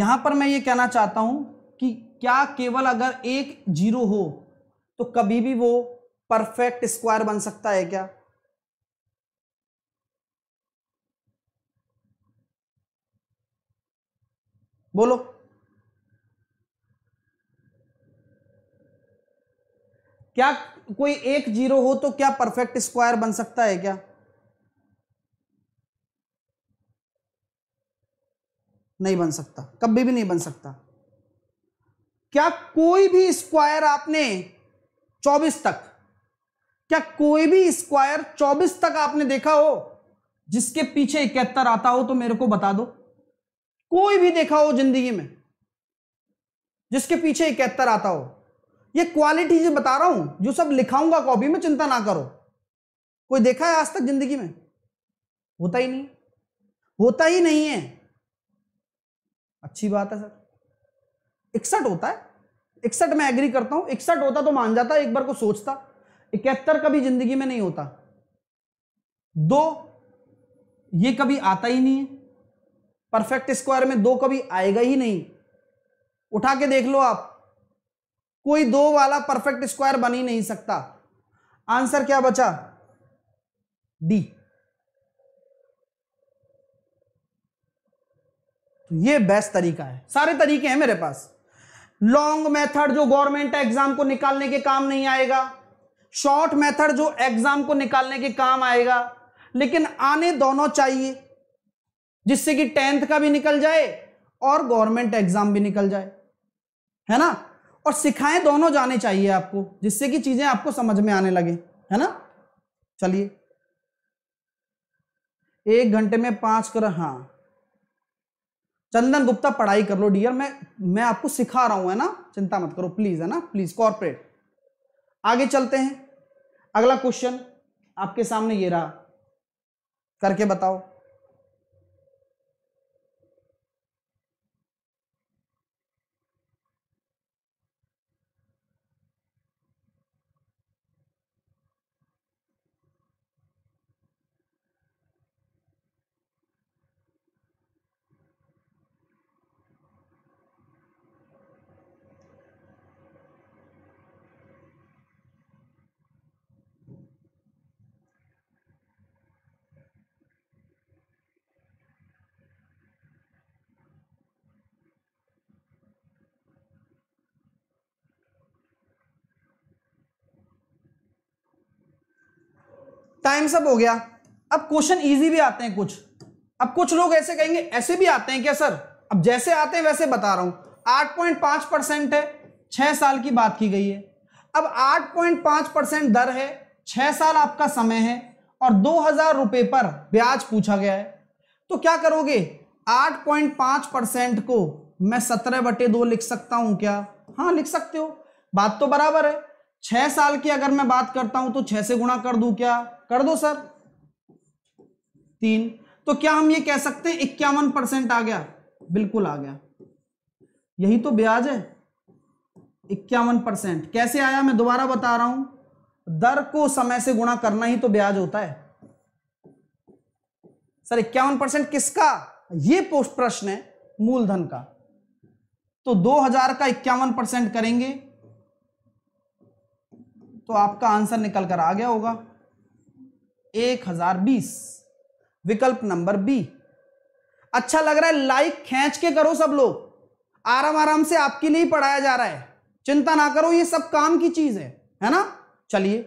यहां पर मैं ये कहना चाहता हूं कि क्या केवल अगर एक जीरो हो तो कभी भी वो परफेक्ट स्क्वायर बन सकता है क्या बोलो क्या कोई एक जीरो हो तो क्या परफेक्ट स्क्वायर बन सकता है क्या नहीं बन सकता कभी भी नहीं बन सकता क्या कोई भी स्क्वायर आपने 24 तक क्या कोई भी स्क्वायर 24 तक आपने देखा हो जिसके पीछे इकहत्तर आता हो तो मेरे को बता दो कोई भी देखा हो जिंदगी में जिसके पीछे इकहत्तर आता हो ये क्वालिटी जो बता रहा हूं जो सब लिखाऊंगा कॉपी में चिंता ना करो कोई देखा है आज तक जिंदगी में होता ही नहीं होता ही नहीं है अच्छी बात है सर इकसठ होता है इकसठ में एग्री करता हूं इकसठ होता तो मान जाता एक बार को सोचता इकहत्तर कभी जिंदगी में नहीं होता दो ये कभी आता ही नहीं है परफेक्ट स्क्वायर में दो कभी आएगा ही नहीं उठा के देख लो आप कोई दो वाला परफेक्ट स्क्वायर बन ही नहीं सकता आंसर क्या बचा डी तो ये बेस्ट तरीका है सारे तरीके हैं मेरे पास लॉन्ग मेथड जो गवर्नमेंट एग्जाम को निकालने के काम नहीं आएगा शॉर्ट मेथड जो एग्जाम को निकालने के काम आएगा लेकिन आने दोनों चाहिए जिससे कि टेंथ का भी निकल जाए और गवर्नमेंट एग्जाम भी निकल जाए है ना और सिखाएं दोनों जाने चाहिए आपको जिससे कि चीजें आपको समझ में आने लगे है ना चलिए एक घंटे में पांच कर हाँ चंदन गुप्ता पढ़ाई कर लो डियर मैं मैं आपको सिखा रहा हूं है ना चिंता मत करो प्लीज है ना प्लीज कॉर्पोरेट आगे चलते हैं अगला क्वेश्चन आपके सामने ये रहा करके बताओ टाइम सब हो गया अब क्वेश्चन इजी भी आते हैं कुछ अब कुछ लोग ऐसे कहेंगे ऐसे भी आते हैं क्या सर अब जैसे आते हैं वैसे बता रहा हूं 8.5 परसेंट है छह साल की बात की गई है अब 8.5 परसेंट दर है छह साल आपका समय है और दो हजार रुपए पर ब्याज पूछा गया है तो क्या करोगे 8.5 परसेंट को मैं सत्रह बटे दो लिख सकता हूं क्या हाँ लिख सकते हो बात तो बराबर है छह साल की अगर मैं बात करता हूं तो छह से गुणा कर दू क्या कर दो सर तीन तो क्या हम ये कह सकते हैं इक्यावन परसेंट आ गया बिल्कुल आ गया यही तो ब्याज है इक्यावन परसेंट कैसे आया मैं दोबारा बता रहा हूं दर को समय से गुणा करना ही तो ब्याज होता है सर इक्यावन परसेंट किसका ये पोस्ट प्रश्न है मूलधन का तो 2000 का इक्यावन परसेंट करेंगे तो आपका आंसर निकल कर आ गया होगा एक हजार बीस विकल्प नंबर बी अच्छा लग रहा है लाइक खींच के करो सब लोग आराम आराम से आपके लिए पढ़ाया जा रहा है चिंता ना करो ये सब काम की चीज है है ना चलिए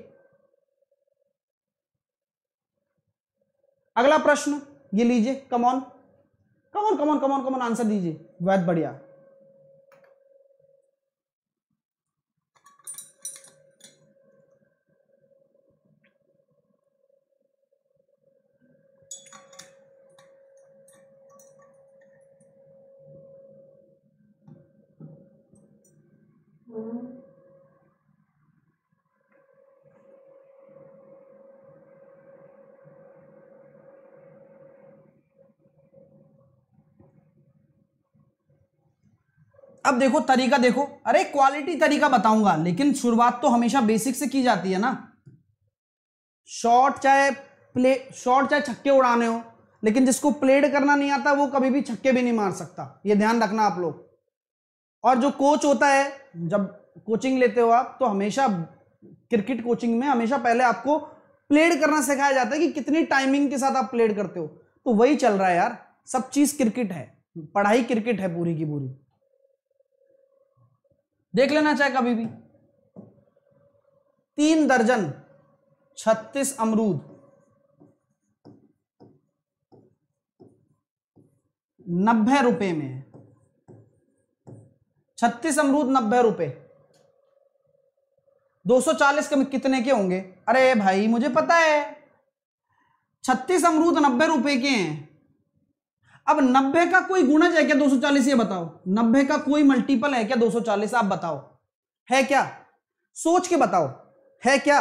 अगला प्रश्न ये लीजिए come on come on come on come on come on answer दीजिए बहुत बढ़िया अब देखो तरीका देखो अरे क्वालिटी तरीका बताऊंगा लेकिन शुरुआत तो हमेशा बेसिक से की जाती है ना शॉट चाहे प्ले शॉट चाहे छक्के उड़ाने हो लेकिन जिसको प्लेड करना नहीं आता वो कभी भी छक्के भी नहीं मार सकता ये ध्यान रखना आप लोग और जो कोच होता है जब कोचिंग लेते हो आप तो हमेशा क्रिकेट कोचिंग में हमेशा पहले आपको प्लेड करना सिखाया जाता है कि कितनी टाइमिंग के साथ आप प्लेड करते हो तो वही चल रहा है यार सब चीज क्रिकेट है पढ़ाई क्रिकेट है पूरी की पूरी देख लेना चाहे कभी भी तीन दर्जन छत्तीस अमरूद नब्बे रुपए में है छत्तीस अमरूद नब्बे रुपए 240 के कितने के होंगे अरे भाई मुझे पता है छत्तीस अमरूद नब्बे रुपए के हैं अब नब्बे का कोई गुणज है क्या 240 ये बताओ नब्बे का कोई मल्टीपल है क्या 240 आप बताओ है क्या सोच के बताओ है क्या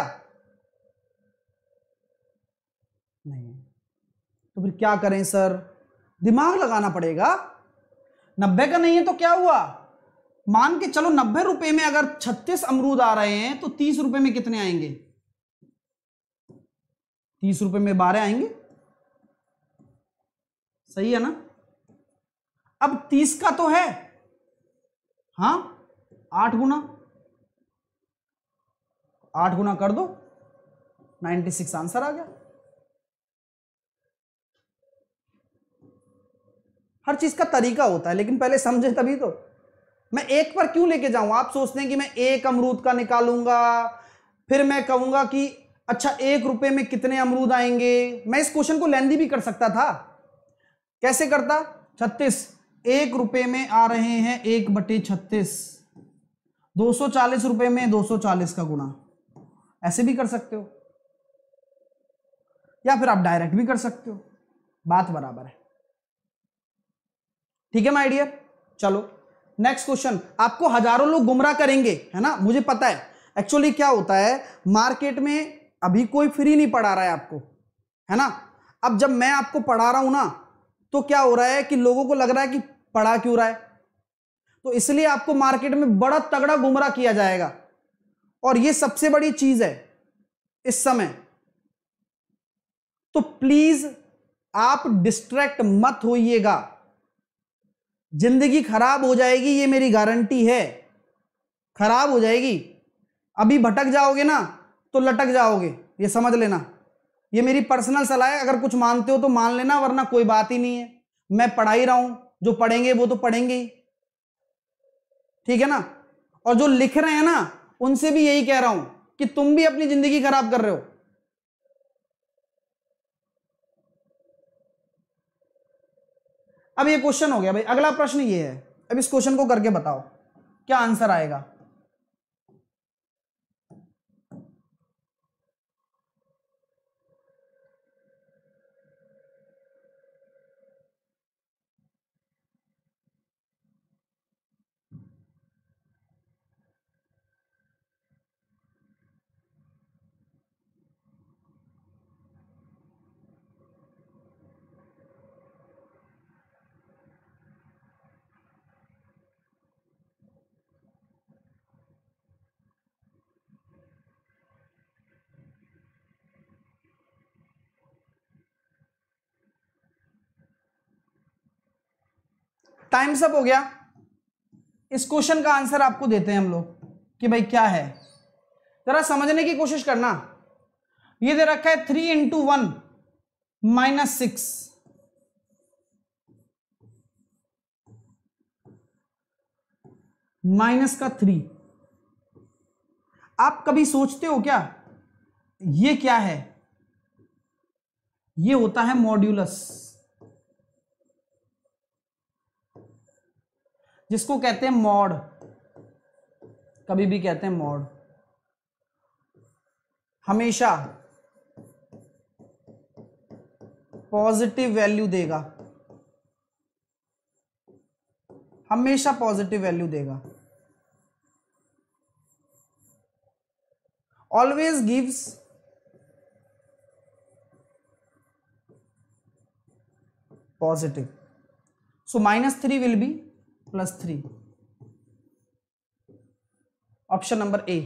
नहीं तो फिर क्या करें सर दिमाग लगाना पड़ेगा नब्बे का नहीं है तो क्या हुआ मान के चलो नब्बे रुपए में अगर छत्तीस अमरूद आ रहे हैं तो तीस रुपए में कितने आएंगे तीस रुपए में बारह आएंगे सही है ना अब तीस का तो है हां आठ गुना आठ गुना कर दो नाइनटी सिक्स आंसर आ गया हर चीज का तरीका होता है लेकिन पहले समझे तभी तो मैं एक पर क्यों लेके जाऊं आप सोचते हैं कि मैं एक अमरूद का निकालूंगा फिर मैं कहूंगा कि अच्छा एक रुपए में कितने अमरूद आएंगे मैं इस क्वेश्चन को लेंदी भी कर सकता था कैसे करता छत्तीस एक रुपए में आ रहे हैं एक बटे छत्तीस दो सौ चालीस रुपए में दो सौ चालीस का गुणा ऐसे भी कर सकते हो या फिर आप डायरेक्ट भी कर सकते हो बात बराबर है ठीक है माइडियर चलो नेक्स्ट क्वेश्चन आपको हजारों लोग गुमराह करेंगे है ना मुझे पता है एक्चुअली क्या होता है मार्केट में अभी कोई फ्री नहीं पढ़ा रहा है आपको है ना अब जब मैं आपको पढ़ा रहा हूं ना तो क्या हो रहा है कि लोगों को लग रहा है कि पढ़ा क्यों रहा है तो इसलिए आपको मार्केट में बड़ा तगड़ा गुमराह किया जाएगा और ये सबसे बड़ी चीज है इस समय तो प्लीज आप डिस्ट्रैक्ट मत होइएगा जिंदगी खराब हो जाएगी ये मेरी गारंटी है खराब हो जाएगी अभी भटक जाओगे ना तो लटक जाओगे ये समझ लेना ये मेरी पर्सनल सलाह है अगर कुछ मानते हो तो मान लेना वरना कोई बात ही नहीं है मैं पढ़ा ही रहा हूं जो पढ़ेंगे वो तो पढ़ेंगे ही ठीक है ना और जो लिख रहे हैं ना उनसे भी यही कह रहा हूं कि तुम भी अपनी जिंदगी खराब कर रहे हो अब ये क्वेश्चन हो गया भाई अगला प्रश्न ये है अब इस क्वेश्चन को करके बताओ क्या आंसर आएगा टाइम सब हो गया इस क्वेश्चन का आंसर आपको देते हैं हम लोग कि भाई क्या है जरा समझने की कोशिश करना ये दे रखा है three into one minus six minus का थ्री आप कभी सोचते हो क्या ये क्या है ये होता है मॉड्यूलस जिसको कहते हैं मॉड कभी भी कहते हैं मॉड हमेशा पॉजिटिव वैल्यू देगा हमेशा पॉजिटिव वैल्यू देगा always gives positive so minus three will be plus three option number A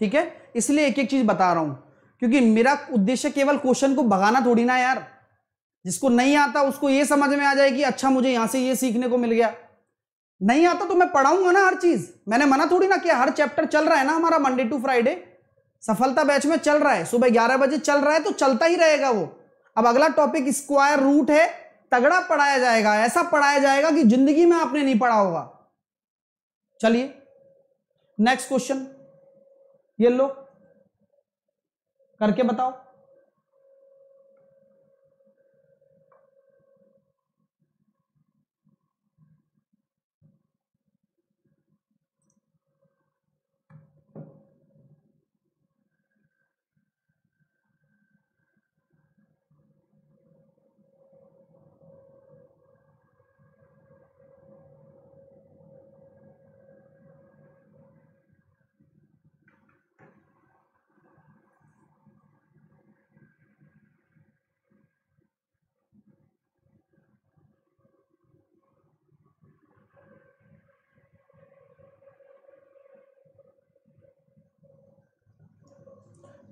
ठीक है इसलिए एक एक चीज बता रहा हूं क्योंकि मेरा उद्देश्य केवल क्वेश्चन को भगाना थोड़ी ना यार जिसको नहीं आता उसको ये समझ में आ जाए कि अच्छा मुझे यहां से ये सीखने को मिल गया नहीं आता तो मैं पढ़ाऊंगा ना हर चीज मैंने मना थोड़ी ना किया हर चैप्टर चल रहा है ना हमारा मंडे टू फ्राइडे सफलता बैच में चल रहा है सुबह ग्यारह बजे चल रहा है तो चलता ही रहेगा वो अब अगला टॉपिक स्क्वायर रूट है तगड़ा पढ़ाया जाएगा ऐसा पढ़ाया जाएगा कि जिंदगी में आपने नहीं पढ़ा होगा चलिए नेक्स्ट क्वेश्चन ये लो करके बताओ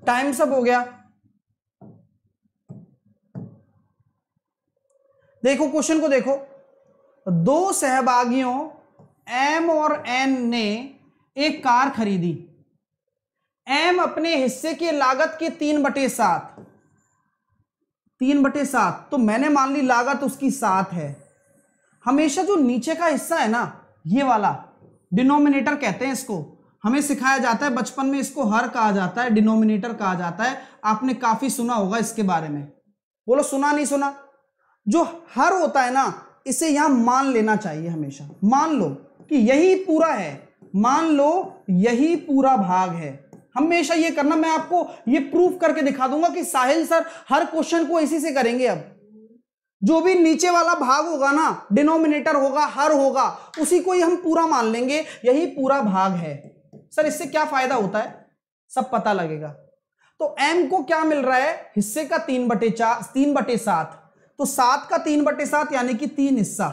टाइम सब हो गया देखो क्वेश्चन को देखो दो सहभागियों एम और एन ने एक कार खरीदी एम अपने हिस्से की लागत के तीन बटे सात तीन बटे सात तो मैंने मान ली लागत उसकी सात है हमेशा जो नीचे का हिस्सा है ना ये वाला डिनोमिनेटर कहते हैं इसको हमें सिखाया जाता है बचपन में इसको हर कहा जाता है डिनोमिनेटर कहा जाता है आपने काफी सुना होगा इसके बारे में बोलो सुना नहीं सुना जो हर होता है ना इसे यहां मान लेना चाहिए हमेशा मान लो कि यही पूरा है मान लो यही पूरा भाग है हमेशा ये करना मैं आपको ये प्रूफ करके दिखा दूंगा कि साहिल सर हर क्वेश्चन को इसी से करेंगे अब जो भी नीचे वाला भाग होगा ना डिनोमिनेटर होगा हर होगा उसी को ही हम पूरा मान लेंगे यही पूरा भाग है सर इससे क्या फायदा होता है सब पता लगेगा तो एम को क्या मिल रहा है हिस्से का तीन बटे चार तीन बटे सात तो सात का तीन बटे सात यानी कि तीन हिस्सा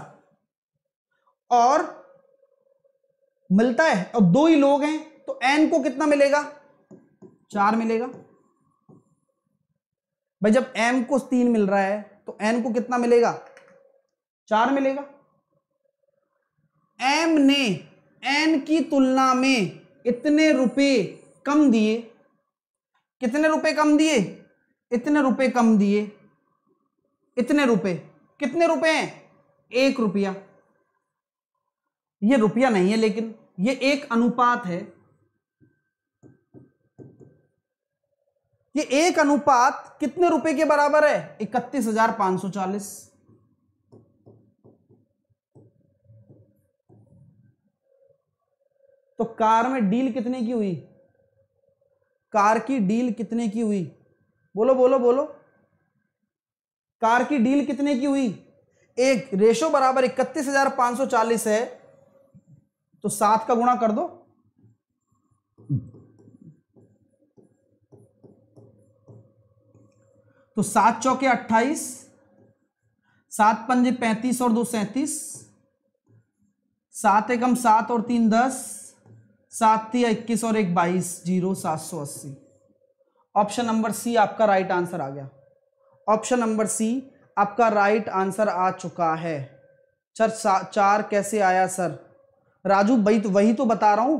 और मिलता है और दो ही लोग हैं तो एन को कितना मिलेगा चार मिलेगा भाई जब एम को तीन मिल रहा है तो एन को कितना मिलेगा चार मिलेगा एम ने एन की तुलना में इतने रुपए कम दिए कितने रुपए कम दिए इतने रुपए कम दिए इतने रुपए कितने रुपए हैं एक रुपया ये रुपया नहीं है लेकिन ये एक अनुपात है ये एक अनुपात कितने रुपए के बराबर है इकतीस हजार पांच सौ चालीस तो कार में डील कितने की हुई कार की डील कितने की हुई बोलो बोलो बोलो कार की डील कितने की हुई एक रेशो बराबर इकतीस हजार पांच सौ चालीस है तो सात का गुणा कर दो तो सात चौके अट्ठाईस सात पंजे पैंतीस और दो सैंतीस सात एकम सात और तीन दस सात तीन इक्कीस और एक बाईस जीरो सात सौ अस्सी ऑप्शन नंबर सी आपका राइट आंसर आ गया ऑप्शन नंबर सी आपका राइट आंसर आ चुका है सर चार कैसे आया सर राजू भाई तो वही तो बता रहा हूं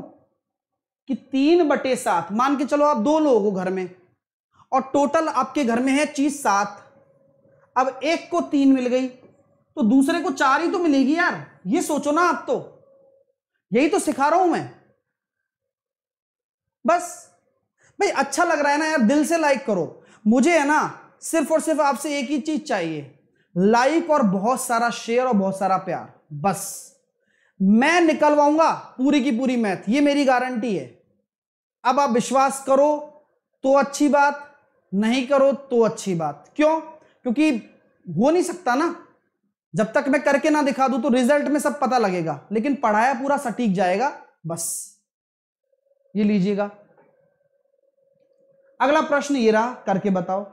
कि तीन बटे सात मान के चलो आप दो लोग हो घर में और टोटल आपके घर में है चीज सात अब एक को तीन मिल गई तो दूसरे को चार ही तो मिलेगी यार ये सोचो ना आप तो यही तो सिखा रहा हूं मैं बस भाई अच्छा लग रहा है ना यार दिल से लाइक करो मुझे है ना सिर्फ और सिर्फ आपसे एक ही चीज चाहिए लाइक और बहुत सारा शेयर और बहुत सारा प्यार बस मैं निकलवाऊंगा पूरी की पूरी मैथ ये मेरी गारंटी है अब आप विश्वास करो तो अच्छी बात नहीं करो तो अच्छी बात क्यों क्योंकि हो नहीं सकता ना जब तक मैं करके ना दिखा दूं तो रिजल्ट में सब पता लगेगा लेकिन पढ़ाया पूरा सटीक जाएगा बस ये लीजिएगा अगला प्रश्न ये रहा करके बताओ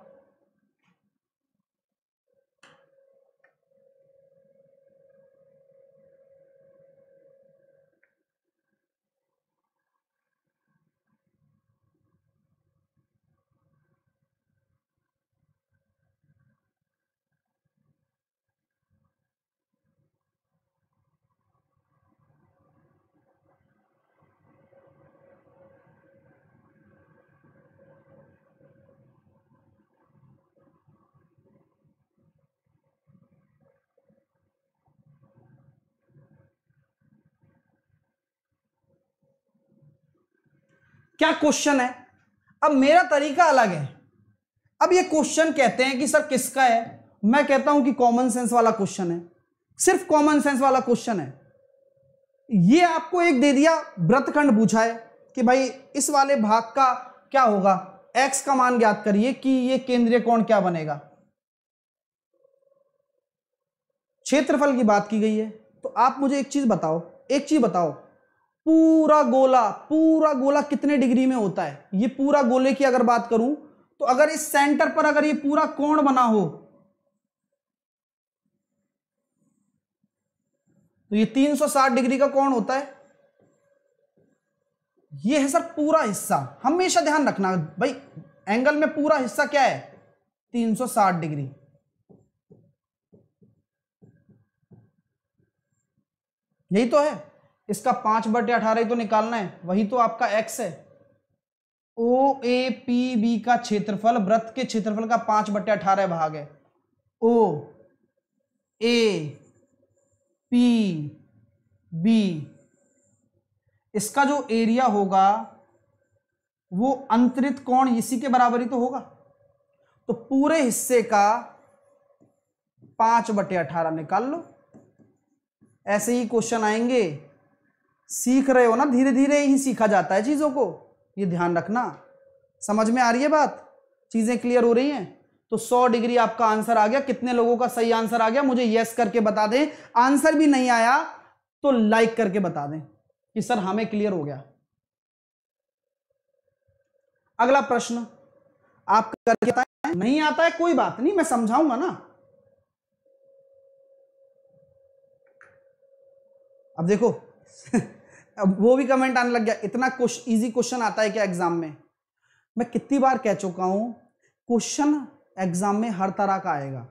क्या क्वेश्चन है अब मेरा तरीका अलग है अब ये क्वेश्चन कहते हैं कि सर किसका है मैं कहता हूं कि कॉमन सेंस वाला क्वेश्चन है सिर्फ कॉमन सेंस वाला क्वेश्चन है ये आपको एक दे दिया व्रतखंड पूछा है कि भाई इस वाले भाग का क्या होगा एक्स का मान ज्ञात करिए कि ये केंद्रीय कोण क्या बनेगा क्षेत्रफल की बात की गई है तो आप मुझे एक चीज बताओ एक चीज बताओ पूरा गोला पूरा गोला कितने डिग्री में होता है ये पूरा गोले की अगर बात करूं तो अगर इस सेंटर पर अगर ये पूरा कोण बना हो तो ये 360 डिग्री का कोण होता है ये है सर पूरा हिस्सा हमेशा ध्यान रखना भाई एंगल में पूरा हिस्सा क्या है 360 डिग्री यही तो है इसका पांच बटे अठारह ही तो निकालना है वही तो आपका एक्स है ओ ए पी बी का क्षेत्रफल व्रत के क्षेत्रफल का पांच बटे अठारह भाग है ओ ए पी बी इसका जो एरिया होगा वो अंतरित कोण इसी के बराबर ही तो होगा तो पूरे हिस्से का पांच बटे अठारह निकाल लो ऐसे ही क्वेश्चन आएंगे सीख रहे हो ना धीरे धीरे ही सीखा जाता है चीज़ों को ये ध्यान रखना समझ में आ रही है बात चीज़ें क्लियर हो रही हैं तो 100 डिग्री आपका आंसर आ गया कितने लोगों का सही आंसर आ गया मुझे यस करके बता दें आंसर भी नहीं आया तो लाइक करके बता दें कि सर हमें क्लियर हो गया अगला प्रश्न आप करके नहीं आता है कोई बात नहीं मैं समझाऊंगा ना अब देखो अब वो भी कमेंट आने लग गया इतना कुछ इजी क्वेश्चन आता है क्या एग्जाम में मैं कितनी बार कह चुका हूं क्वेश्चन एग्जाम में हर तरह का आएगा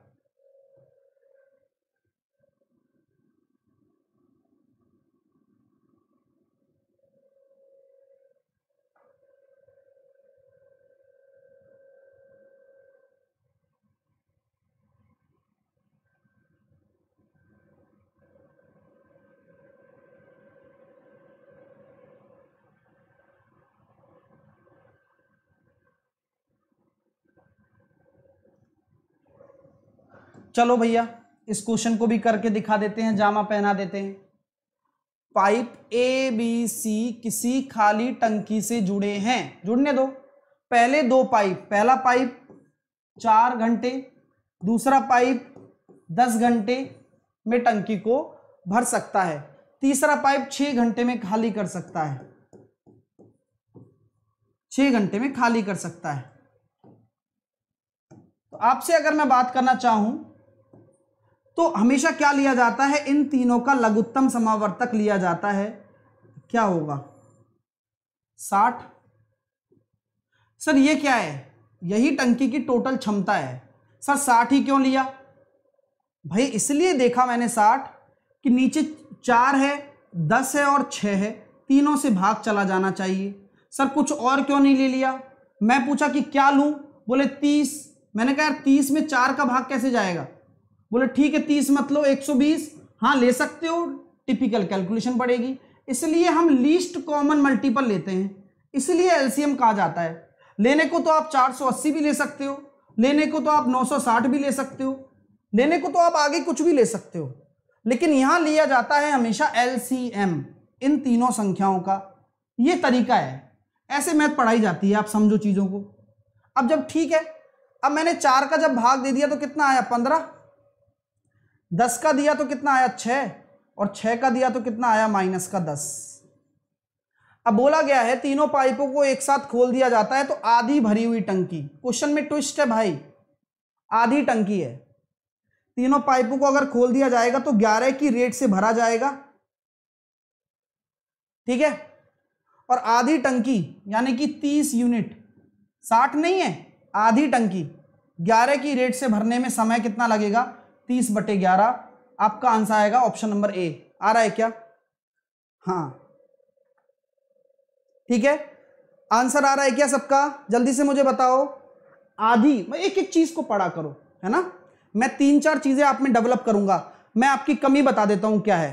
चलो भैया इस क्वेश्चन को भी करके दिखा देते हैं जामा पहना देते हैं पाइप ए बी सी किसी खाली टंकी से जुड़े हैं जुड़ने दो पहले दो पाइप पहला पाइप चार घंटे दूसरा पाइप दस घंटे में टंकी को भर सकता है तीसरा पाइप छह घंटे में खाली कर सकता है छह घंटे में खाली कर सकता है तो आपसे अगर मैं बात करना चाहूं तो हमेशा क्या लिया जाता है इन तीनों का लघुत्तम समावर्तक लिया जाता है क्या होगा साठ सर ये क्या है यही टंकी की टोटल क्षमता है सर साठ ही क्यों लिया भाई इसलिए देखा मैंने साठ कि नीचे चार है दस है और छह है तीनों से भाग चला जाना चाहिए सर कुछ और क्यों नहीं ले लिया मैं पूछा कि क्या लूं बोले तीस मैंने कहा यार तीस में चार का भाग कैसे जाएगा बोले ठीक है तीस मतलब एक सौ बीस हाँ ले सकते हो टिपिकल कैलकुलेशन पड़ेगी इसलिए हम लीस्ट कॉमन मल्टीपल लेते हैं इसलिए एलसीएम कहा जाता है लेने को तो आप 480 भी ले सकते हो लेने को तो आप 960 भी ले सकते हो लेने को तो आप आगे कुछ भी ले सकते हो लेकिन यहाँ लिया जाता है हमेशा एलसीएम इन तीनों संख्याओं का ये तरीका है ऐसे मैथ पढ़ाई जाती है आप समझो चीज़ों को अब जब ठीक है अब मैंने चार का जब भाग दे दिया तो कितना आया पंद्रह दस का दिया तो कितना आया छ और छ का दिया तो कितना आया माइनस का दस अब बोला गया है तीनों पाइपों को एक साथ खोल दिया जाता है तो आधी भरी हुई टंकी क्वेश्चन में ट्विस्ट है भाई आधी टंकी है तीनों पाइपों को अगर खोल दिया जाएगा तो ग्यारह की रेट से भरा जाएगा ठीक है और आधी टंकी यानी कि तीस यूनिट साठ नहीं है आधी टंकी ग्यारह की रेट से भरने में समय कितना लगेगा तीस बटे ग्यारह आपका आंसर आएगा ऑप्शन नंबर ए आ रहा है क्या हाँ ठीक है आंसर आ रहा है क्या सबका जल्दी से मुझे बताओ आधी मैं एक एक चीज को पढ़ा करो है ना मैं तीन चार चीजें आप में डेवलप करूंगा मैं आपकी कमी बता देता हूं क्या है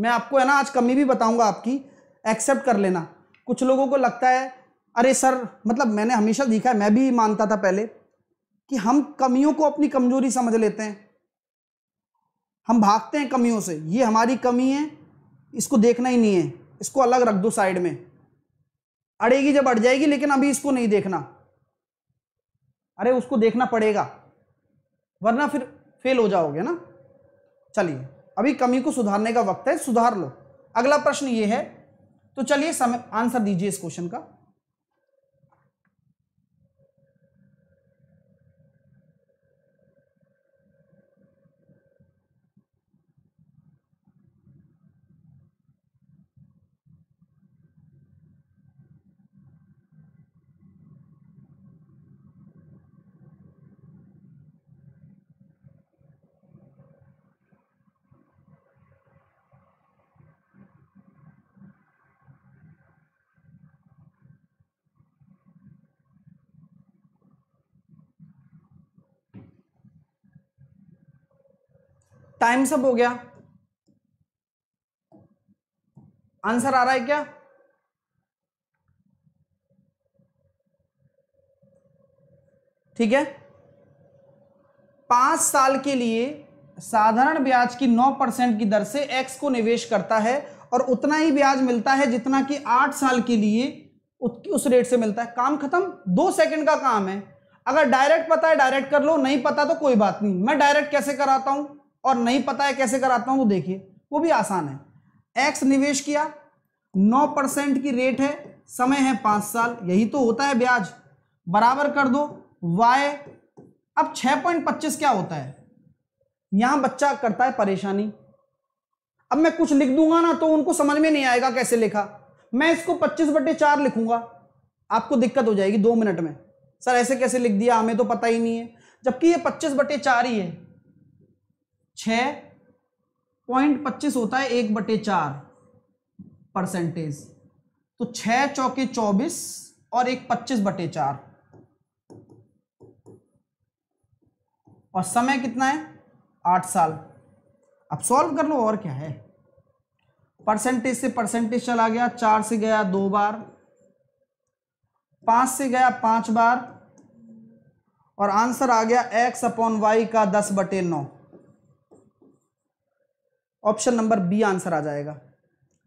मैं आपको है ना आज कमी भी बताऊंगा आपकी एक्सेप्ट कर लेना कुछ लोगों को लगता है अरे सर मतलब मैंने हमेशा देखा है मैं भी मानता था पहले कि हम कमियों को अपनी कमजोरी समझ लेते हैं हम भागते हैं कमियों से ये हमारी कमी है इसको देखना ही नहीं है इसको अलग रख दो साइड में अड़ेगी जब अड़ जाएगी लेकिन अभी इसको नहीं देखना अरे उसको देखना पड़ेगा वरना फिर फेल हो जाओगे ना चलिए अभी कमी को सुधारने का वक्त है सुधार लो अगला प्रश्न ये है तो चलिए समय आंसर दीजिए इस क्वेश्चन का टाइम सब हो गया आंसर आ रहा है क्या ठीक है पांच साल के लिए साधारण ब्याज की नौ परसेंट की दर से एक्स को निवेश करता है और उतना ही ब्याज मिलता है जितना कि आठ साल के लिए उस रेट से मिलता है काम खत्म दो सेकंड का काम है अगर डायरेक्ट पता है डायरेक्ट कर लो नहीं पता तो कोई बात नहीं मैं डायरेक्ट कैसे कराता हूं और नहीं पता है कैसे कराता हूं वो देखिए वो भी आसान है एक्स निवेश किया नौ परसेंट की रेट है समय है पांच साल यही तो होता है ब्याज बराबर कर दो वाई अब छह पॉइंट पच्चीस क्या होता है यहां बच्चा करता है परेशानी अब मैं कुछ लिख दूंगा ना तो उनको समझ में नहीं आएगा कैसे लिखा मैं इसको पच्चीस बटे चार लिखूंगा आपको दिक्कत हो जाएगी दो मिनट में सर ऐसे कैसे लिख दिया हमें तो पता ही नहीं है जबकि ये पच्चीस बटे चार ही है छ पॉइंट पच्चीस होता है एक बटे चार परसेंटेज तो छ चौके चौबीस और एक पच्चीस बटे चार और समय कितना है आठ साल अब सॉल्व कर लो और क्या है परसेंटेज से परसेंटेज चला गया चार से गया दो बार पांच से गया पांच बार और आंसर आ गया एक्स अपॉन वाई का दस बटे नौ ऑप्शन नंबर बी आंसर आ जाएगा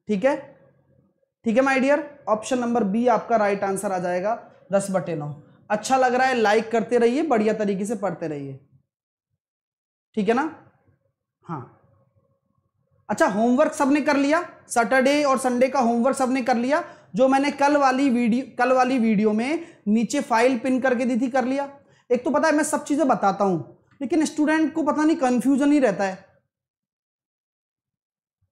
ठीक है ठीक है my dear option number B आपका राइट आंसर आ जाएगा दस बटे नौ अच्छा लग रहा है लाइक करते रहिए बढ़िया तरीके से पढ़ते रहिए ठीक है ना हाँ अच्छा होमवर्क सबने कर लिया सैटरडे और संडे का होमवर्क सबने कर लिया जो मैंने कल वाली वीडियो कल वाली वीडियो में नीचे फाइल पिन करके दी थी कर लिया एक तो पता है मैं सब चीज़ें बताता हूँ लेकिन स्टूडेंट को पता नहीं कन्फ्यूजन ही रहता है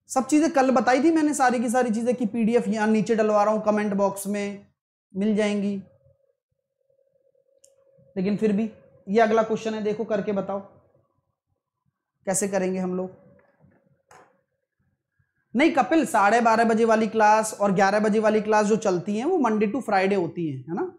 सब चीज़ें कल बताई थी मैंने सारी की सारी चीज़ें कि पीडीएफ यहाँ नीचे डलवा रहा हूँ कमेंट बॉक्स में मिल जाएंगी लेकिन फिर भी ये अगला क्वेश्चन है देखो करके बताओ कैसे करेंगे हम लोग नहीं कपिल साढ़े बारह बजे वाली क्लास और ग्यारह बजे वाली क्लास जो चलती हैं वो मंडे टू फ्राइडे होती हैं है ना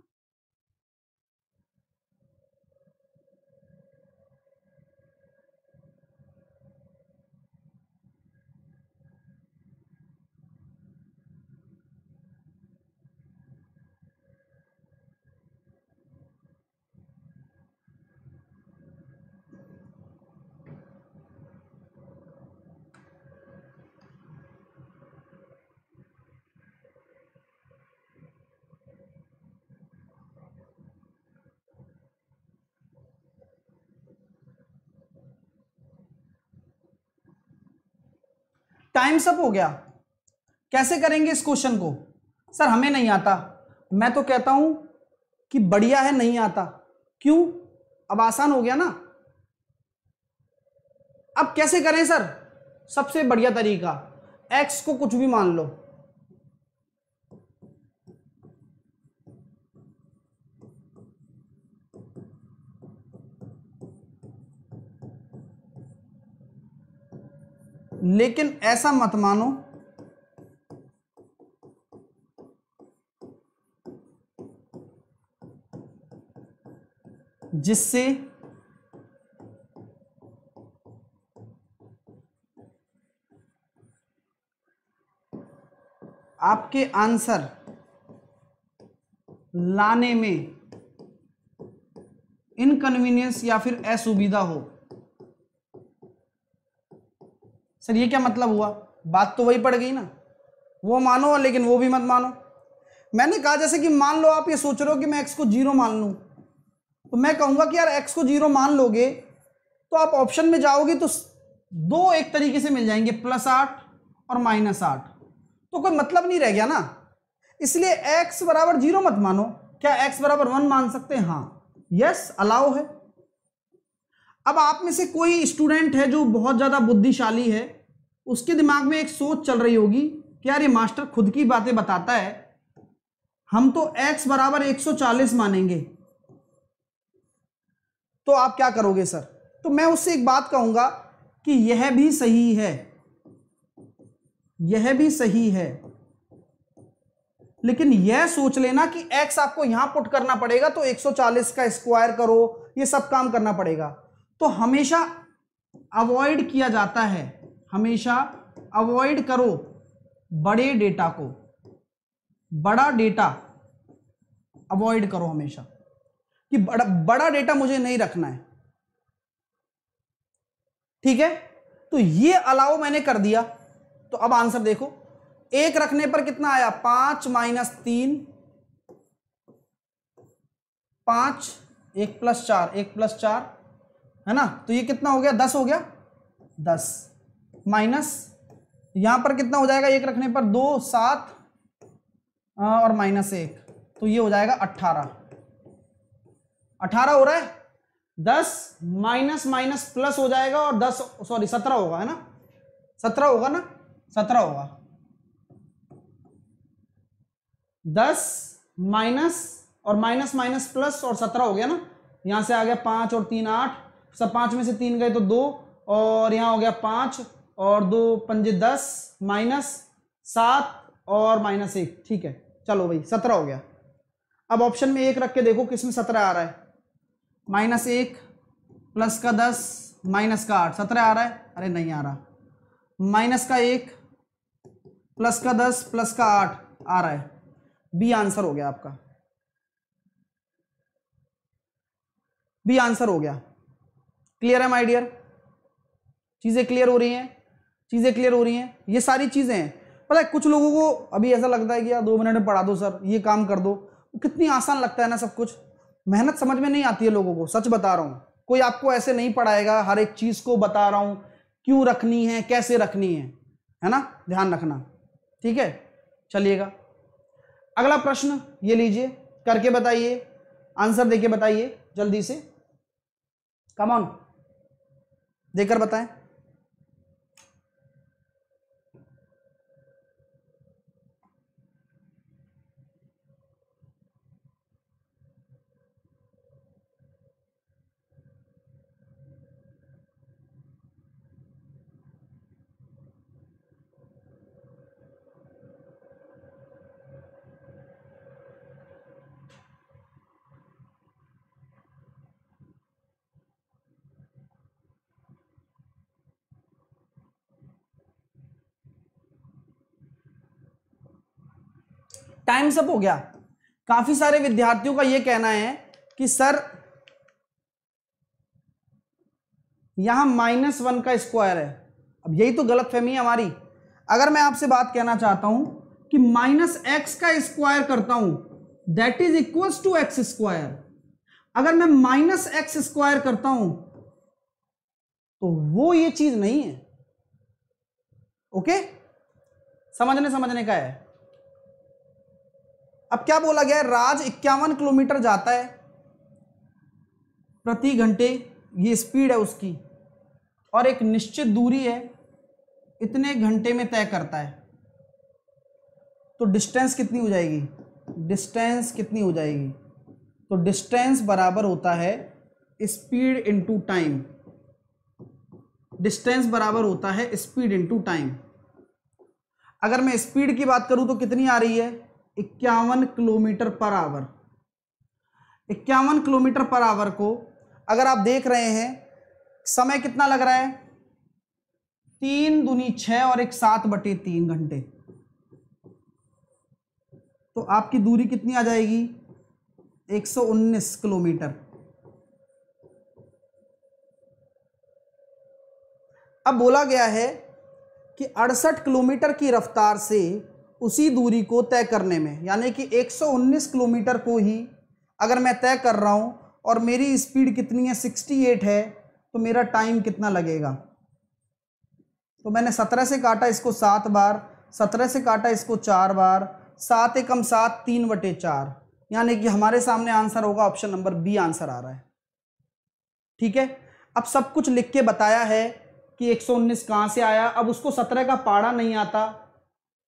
टाइम्स अप हो गया कैसे करेंगे इस क्वेश्चन को सर हमें नहीं आता मैं तो कहता हूं कि बढ़िया है नहीं आता क्यों अब आसान हो गया ना अब कैसे करें सर सबसे बढ़िया तरीका एक्स को कुछ भी मान लो लेकिन ऐसा मत मानो जिससे आपके आंसर लाने में इनकन्वीनियंस या फिर असुविधा हो सर ये क्या मतलब हुआ बात तो वही पड़ गई ना वो मानो लेकिन वो भी मत मानो मैंने कहा जैसे कि मान लो आप ये सोच रहे हो कि मैं एक्स को जीरो मान लूँ तो मैं कहूँगा कि यार एक्स को जीरो मान लोगे तो आप ऑप्शन में जाओगे तो दो एक तरीके से मिल जाएंगे प्लस आठ और माइनस आठ तो कोई मतलब नहीं रह गया ना इसलिए एक्स बराबर जीरो मत मानो क्या एक्स बराबर वन मान सकते हैं हाँ यस अलाउ है अब आप में से कोई स्टूडेंट है जो बहुत ज़्यादा बुद्धिशाली है उसके दिमाग में एक सोच चल रही होगी कि यार ये मास्टर खुद की बातें बताता है हम तो x बराबर 140 मानेंगे तो आप क्या करोगे सर तो मैं उससे एक बात कहूंगा कि यह भी सही है यह भी सही है लेकिन यह सोच लेना कि x आपको यहां पुट करना पड़ेगा तो 140 का स्क्वायर करो ये सब काम करना पड़ेगा तो हमेशा अवॉइड किया जाता है हमेशा अवॉइड करो बड़े डेटा को बड़ा डेटा अवॉइड करो हमेशा कि बड़ा बड़ा डेटा मुझे नहीं रखना है ठीक है तो ये अलाउ मैंने कर दिया तो अब आंसर देखो एक रखने पर कितना आया पांच माइनस तीन पांच एक प्लस चार एक प्लस चार है ना तो ये कितना हो गया दस हो गया दस माइनस यहां पर कितना हो जाएगा एक रखने पर दो सात और माइनस एक तो ये हो जाएगा अट्ठारह अठारह हो रहा है दस माइनस माइनस प्लस हो जाएगा और दस सॉरी सत्रह होगा है ना सत्रह होगा ना सत्रह होगा दस माइनस और माइनस माइनस प्लस और सत्रह हो गया ना यहां से आ गया पांच और तीन आठ सब पाँच में से तीन गए तो दो और यहाँ हो गया पाँच और दो पंजे दस माइनस सात और माइनस एक ठीक है चलो भाई सत्रह हो गया अब ऑप्शन में एक रख के देखो किस में सत्रह आ रहा है माइनस एक प्लस का दस माइनस का आठ सत्रह आ रहा है अरे नहीं आ रहा माइनस का एक प्लस का दस प्लस का आठ आ रहा है बी आंसर हो गया आपका बी आंसर हो गया क्लियर है माई डियर चीज़ें क्लियर हो रही हैं चीज़ें क्लियर हो रही हैं ये सारी चीज़ें हैं पता है कुछ लोगों को अभी ऐसा लगता है कि यार दो मिनट में पढ़ा दो सर ये काम कर दो कितनी आसान लगता है ना सब कुछ मेहनत समझ में नहीं आती है लोगों को सच बता रहा हूँ कोई आपको ऐसे नहीं पढ़ाएगा हर एक चीज़ को बता रहा हूँ क्यों रखनी है कैसे रखनी है है ना ध्यान रखना ठीक है चलिएगा अगला प्रश्न ये लीजिए करके बताइए आंसर देके बताइए जल्दी से कम ऑन देकर बताएं टाइम्स अप हो गया काफी सारे विद्यार्थियों का यह कहना है कि सर यहां माइनस वन का स्क्वायर है अब यही तो गलत फहमी है हमारी अगर मैं आपसे बात कहना चाहता हूं कि माइनस एक्स का स्क्वायर करता हूं that is equal to x square अगर मैं माइनस एक्स स्क्वायर करता हूं तो वो ये चीज नहीं है ओके समझने समझने का है अब क्या बोला गया है राज इक्यावन किलोमीटर जाता है प्रति घंटे ये स्पीड है उसकी और एक निश्चित दूरी है इतने घंटे में तय करता है तो डिस्टेंस कितनी हो जाएगी डिस्टेंस कितनी हो जाएगी तो डिस्टेंस बराबर होता है स्पीड इनटू टाइम डिस्टेंस बराबर होता है स्पीड इनटू टाइम अगर मैं स्पीड की बात करूं तो कितनी आ रही है इक्यावन किलोमीटर पर आवर इक्यावन किलोमीटर पर आवर को अगर आप देख रहे हैं समय कितना लग रहा है तीन दुनी छः और एक सात बटे तीन घंटे तो आपकी दूरी कितनी आ जाएगी 119 किलोमीटर अब बोला गया है कि अड़सठ किलोमीटर की रफ्तार से उसी दूरी को तय करने में यानी कि 119 किलोमीटर को ही अगर मैं तय कर रहा हूँ और मेरी स्पीड कितनी है 68 है तो मेरा टाइम कितना लगेगा तो मैंने 17 से काटा इसको सात बार 17 से काटा इसको चार बार सात एकम सात तीन बटे चार यानी कि हमारे सामने आंसर होगा ऑप्शन नंबर बी आंसर आ रहा है ठीक है अब सब कुछ लिख के बताया है कि 119 कहाँ से आया अब उसको 17 का पाड़ा नहीं आता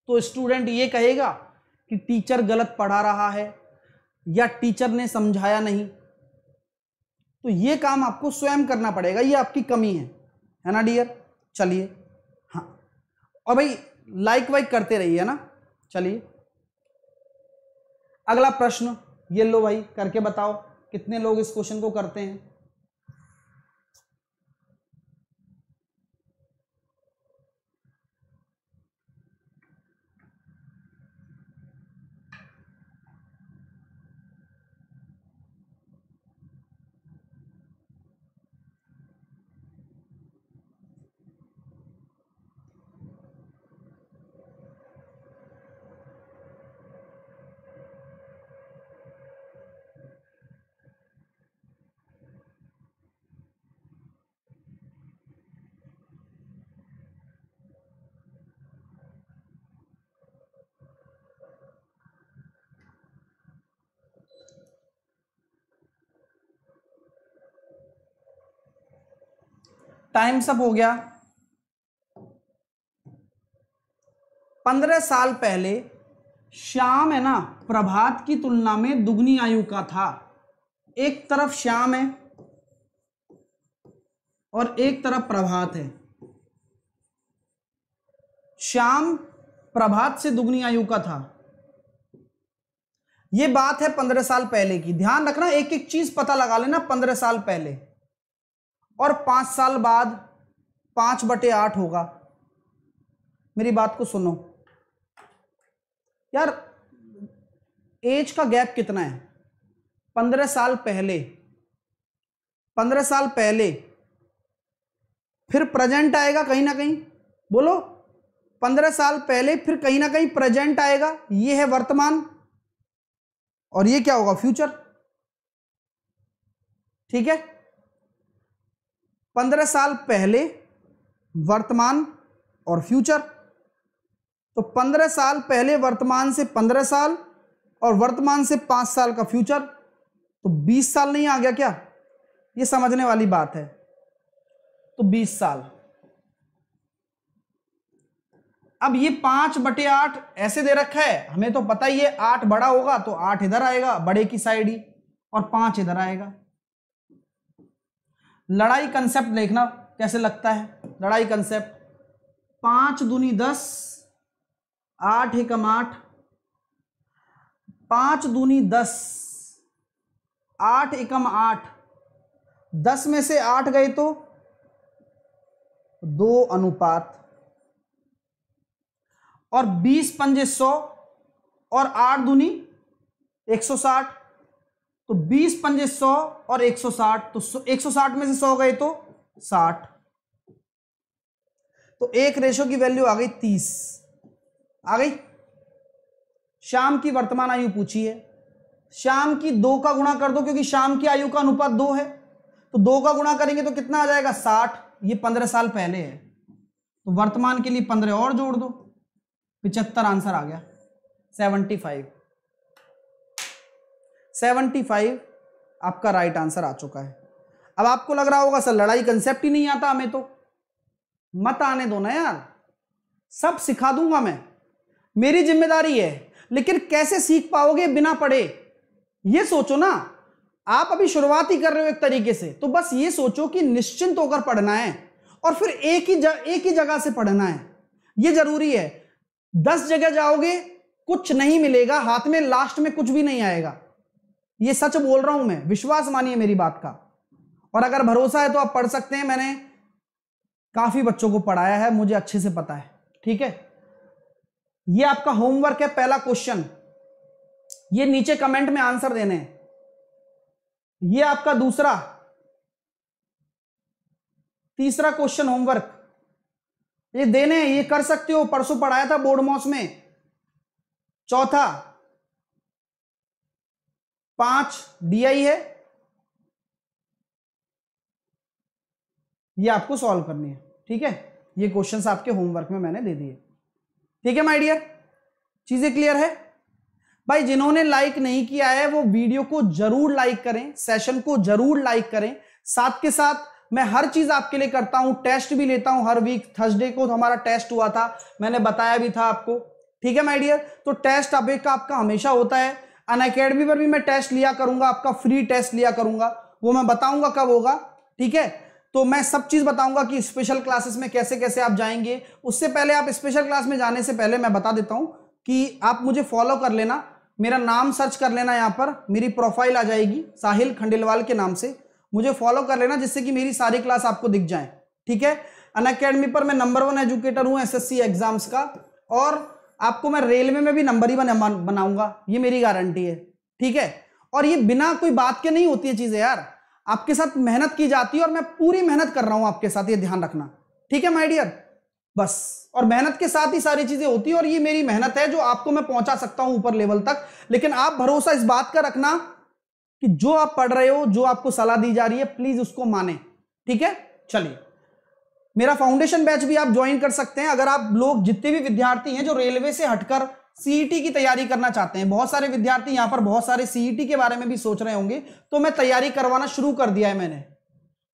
तो स्टूडेंट ये कहेगा कि टीचर गलत पढ़ा रहा है या टीचर ने समझाया नहीं तो ये काम आपको स्वयं करना पड़ेगा ये आपकी कमी है है ना डियर चलिए हाँ और भाई लाइक वाइक करते रहिए ना चलिए अगला प्रश्न ये लो भाई करके बताओ कितने लोग इस क्वेश्चन को करते हैं टाइम सब हो गया पंद्रह साल पहले श्याम है ना प्रभात की तुलना में दुगनी आयु का था एक तरफ श्याम है और एक तरफ प्रभात है श्याम प्रभात से दुगनी आयु का था यह बात है पंद्रह साल पहले की ध्यान रखना एक एक चीज पता लगा लेना पंद्रह साल पहले और पांच साल बाद पांच बटे आठ होगा मेरी बात को सुनो यार एज का गैप कितना है पंद्रह साल पहले पंद्रह साल पहले फिर प्रेजेंट आएगा कहीं ना कहीं बोलो पंद्रह साल पहले फिर कहीं ना कहीं प्रेजेंट आएगा ये है वर्तमान और ये क्या होगा फ्यूचर ठीक है पंद्रह साल पहले वर्तमान और फ्यूचर तो पंद्रह साल पहले वर्तमान से पंद्रह साल और वर्तमान से पाँच साल का फ्यूचर तो बीस साल नहीं आ गया क्या ये समझने वाली बात है तो बीस साल अब ये पांच बटे आठ ऐसे दे रखा है हमें तो पता ही है आठ बड़ा होगा तो आठ इधर आएगा बड़े की साइड ही और पांच इधर आएगा लड़ाई कंसेप्ट देखना कैसे लगता है लड़ाई कंसेप्ट पांच दूनी दस आठ एकम आठ पांच दूनी दस आठ एकम आठ दस में से आठ गए तो दो अनुपात और बीस पंजे सौ और आठ दूनी एक सौ साठ तो 20 पंजे 100 और 160 तो 160 में से 100 गए तो 60 तो एक रेशो की वैल्यू आ गई 30 आ गई शाम की वर्तमान आयु पूछी है शाम की दो का गुणा कर दो क्योंकि शाम की आयु का अनुपात दो है तो दो का गुणा करेंगे तो कितना आ जाएगा साठ ये पंद्रह साल पहले है तो वर्तमान के लिए पंद्रह और जोड़ दो पिचहत्तर आंसर आ गया सेवेंटी फाइव 75 आपका राइट आंसर आ चुका है अब आपको लग रहा होगा सर लड़ाई कंसेप्ट ही नहीं आता हमें तो मत आने दो ना यार सब सिखा दूंगा मैं मेरी जिम्मेदारी है लेकिन कैसे सीख पाओगे बिना पढ़े ये सोचो ना आप अभी शुरुआत ही कर रहे हो एक तरीके से तो बस ये सोचो कि निश्चिंत होकर पढ़ना है और फिर एक ही एक ही जगह से पढ़ना है ये जरूरी है दस जगह जाओगे कुछ नहीं मिलेगा हाथ में लास्ट में कुछ भी नहीं आएगा ये सच बोल रहा हूं मैं विश्वास मानिए मेरी बात का और अगर भरोसा है तो आप पढ़ सकते हैं मैंने काफी बच्चों को पढ़ाया है मुझे अच्छे से पता है ठीक है ये आपका होमवर्क है पहला क्वेश्चन ये नीचे कमेंट में आंसर देने हैं ये आपका दूसरा तीसरा क्वेश्चन होमवर्क ये देने ये कर सकते हो परसों पढ़ाया था बोर्ड मॉस में चौथा पांच डीआई है ये आपको सॉल्व करनी है ठीक है ये क्वेश्चंस आपके होमवर्क में मैंने दे दिए ठीक है माय डियर चीजें क्लियर है भाई जिन्होंने लाइक नहीं किया है वो वीडियो को जरूर लाइक करें सेशन को जरूर लाइक करें साथ के साथ मैं हर चीज आपके लिए करता हूं टेस्ट भी लेता हूं हर वीक थर्सडे को हमारा टेस्ट हुआ था मैंने बताया भी था आपको ठीक है माय डियर तो टेस्ट अब का आपका हमेशा होता है अन अकेडमी पर भी मैं टेस्ट लिया करूंगा आपका फ्री टेस्ट लिया करूंगा वो मैं बताऊंगा कब होगा ठीक है तो मैं सब चीज़ बताऊंगा कि स्पेशल क्लासेस में कैसे कैसे आप जाएंगे उससे पहले आप स्पेशल क्लास में जाने से पहले मैं बता देता हूं कि आप मुझे फॉलो कर लेना मेरा नाम सर्च कर लेना यहाँ पर मेरी प्रोफाइल आ जाएगी साहिल खंडेलवाल के नाम से मुझे फॉलो कर लेना जिससे कि मेरी सारी क्लास आपको दिख जाए ठीक है अन पर मैं नंबर वन एजुकेटर हूं एस एग्जाम्स का और आपको मैं रेलवे में भी नंबर ही बना बनाऊंगा ये मेरी गारंटी है ठीक है और ये बिना कोई बात के नहीं होती है चीजें यार आपके साथ मेहनत की जाती है और मैं पूरी मेहनत कर रहा हूं आपके साथ ये ध्यान रखना ठीक है माइडियर डियर बस और मेहनत के साथ ही सारी चीजें होती है और ये मेरी मेहनत है जो आपको मैं पहुंचा सकता हूं ऊपर लेवल तक लेकिन आप भरोसा इस बात का रखना कि जो आप पढ़ रहे हो जो आपको सलाह दी जा रही है प्लीज उसको माने ठीक है चलिए मेरा फाउंडेशन बैच भी आप ज्वाइन कर सकते हैं अगर आप लोग जितने भी विद्यार्थी हैं जो रेलवे से हटकर सीईटी e की तैयारी करना चाहते हैं बहुत सारे विद्यार्थी यहाँ पर बहुत सारे सीईटी e के बारे में भी सोच रहे होंगे तो मैं तैयारी करवाना शुरू कर दिया है मैंने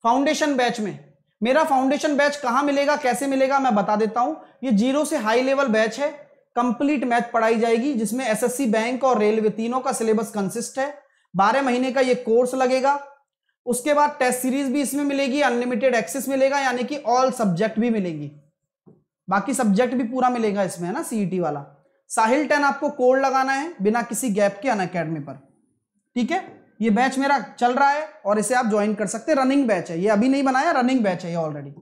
फाउंडेशन बैच में मेरा फाउंडेशन बैच कहाँ मिलेगा कैसे मिलेगा मैं बता देता हूँ ये जीरो से हाई लेवल बैच है कंप्लीट मैथ पढ़ाई जाएगी जिसमें एसएससी बैंक और रेलवे तीनों का सिलेबस कंसिस्ट है बारह महीने का ये कोर्स लगेगा उसके बाद टेस्ट सीरीज भी इसमें मिलेगी अनलिमिटेड एक्सेस मिलेगा यानी कि ऑल सब्जेक्ट भी मिलेंगी बाकी सब्जेक्ट भी पूरा मिलेगा इसमें है ना सीईटी e वाला साहिल टेन आपको कोड लगाना है बिना किसी गैप के अन अकेडमी पर ठीक है ये बैच मेरा चल रहा है और इसे आप ज्वाइन कर सकते हैं रनिंग बैच है ये अभी नहीं बनाया रनिंग बैच है ये ऑलरेडी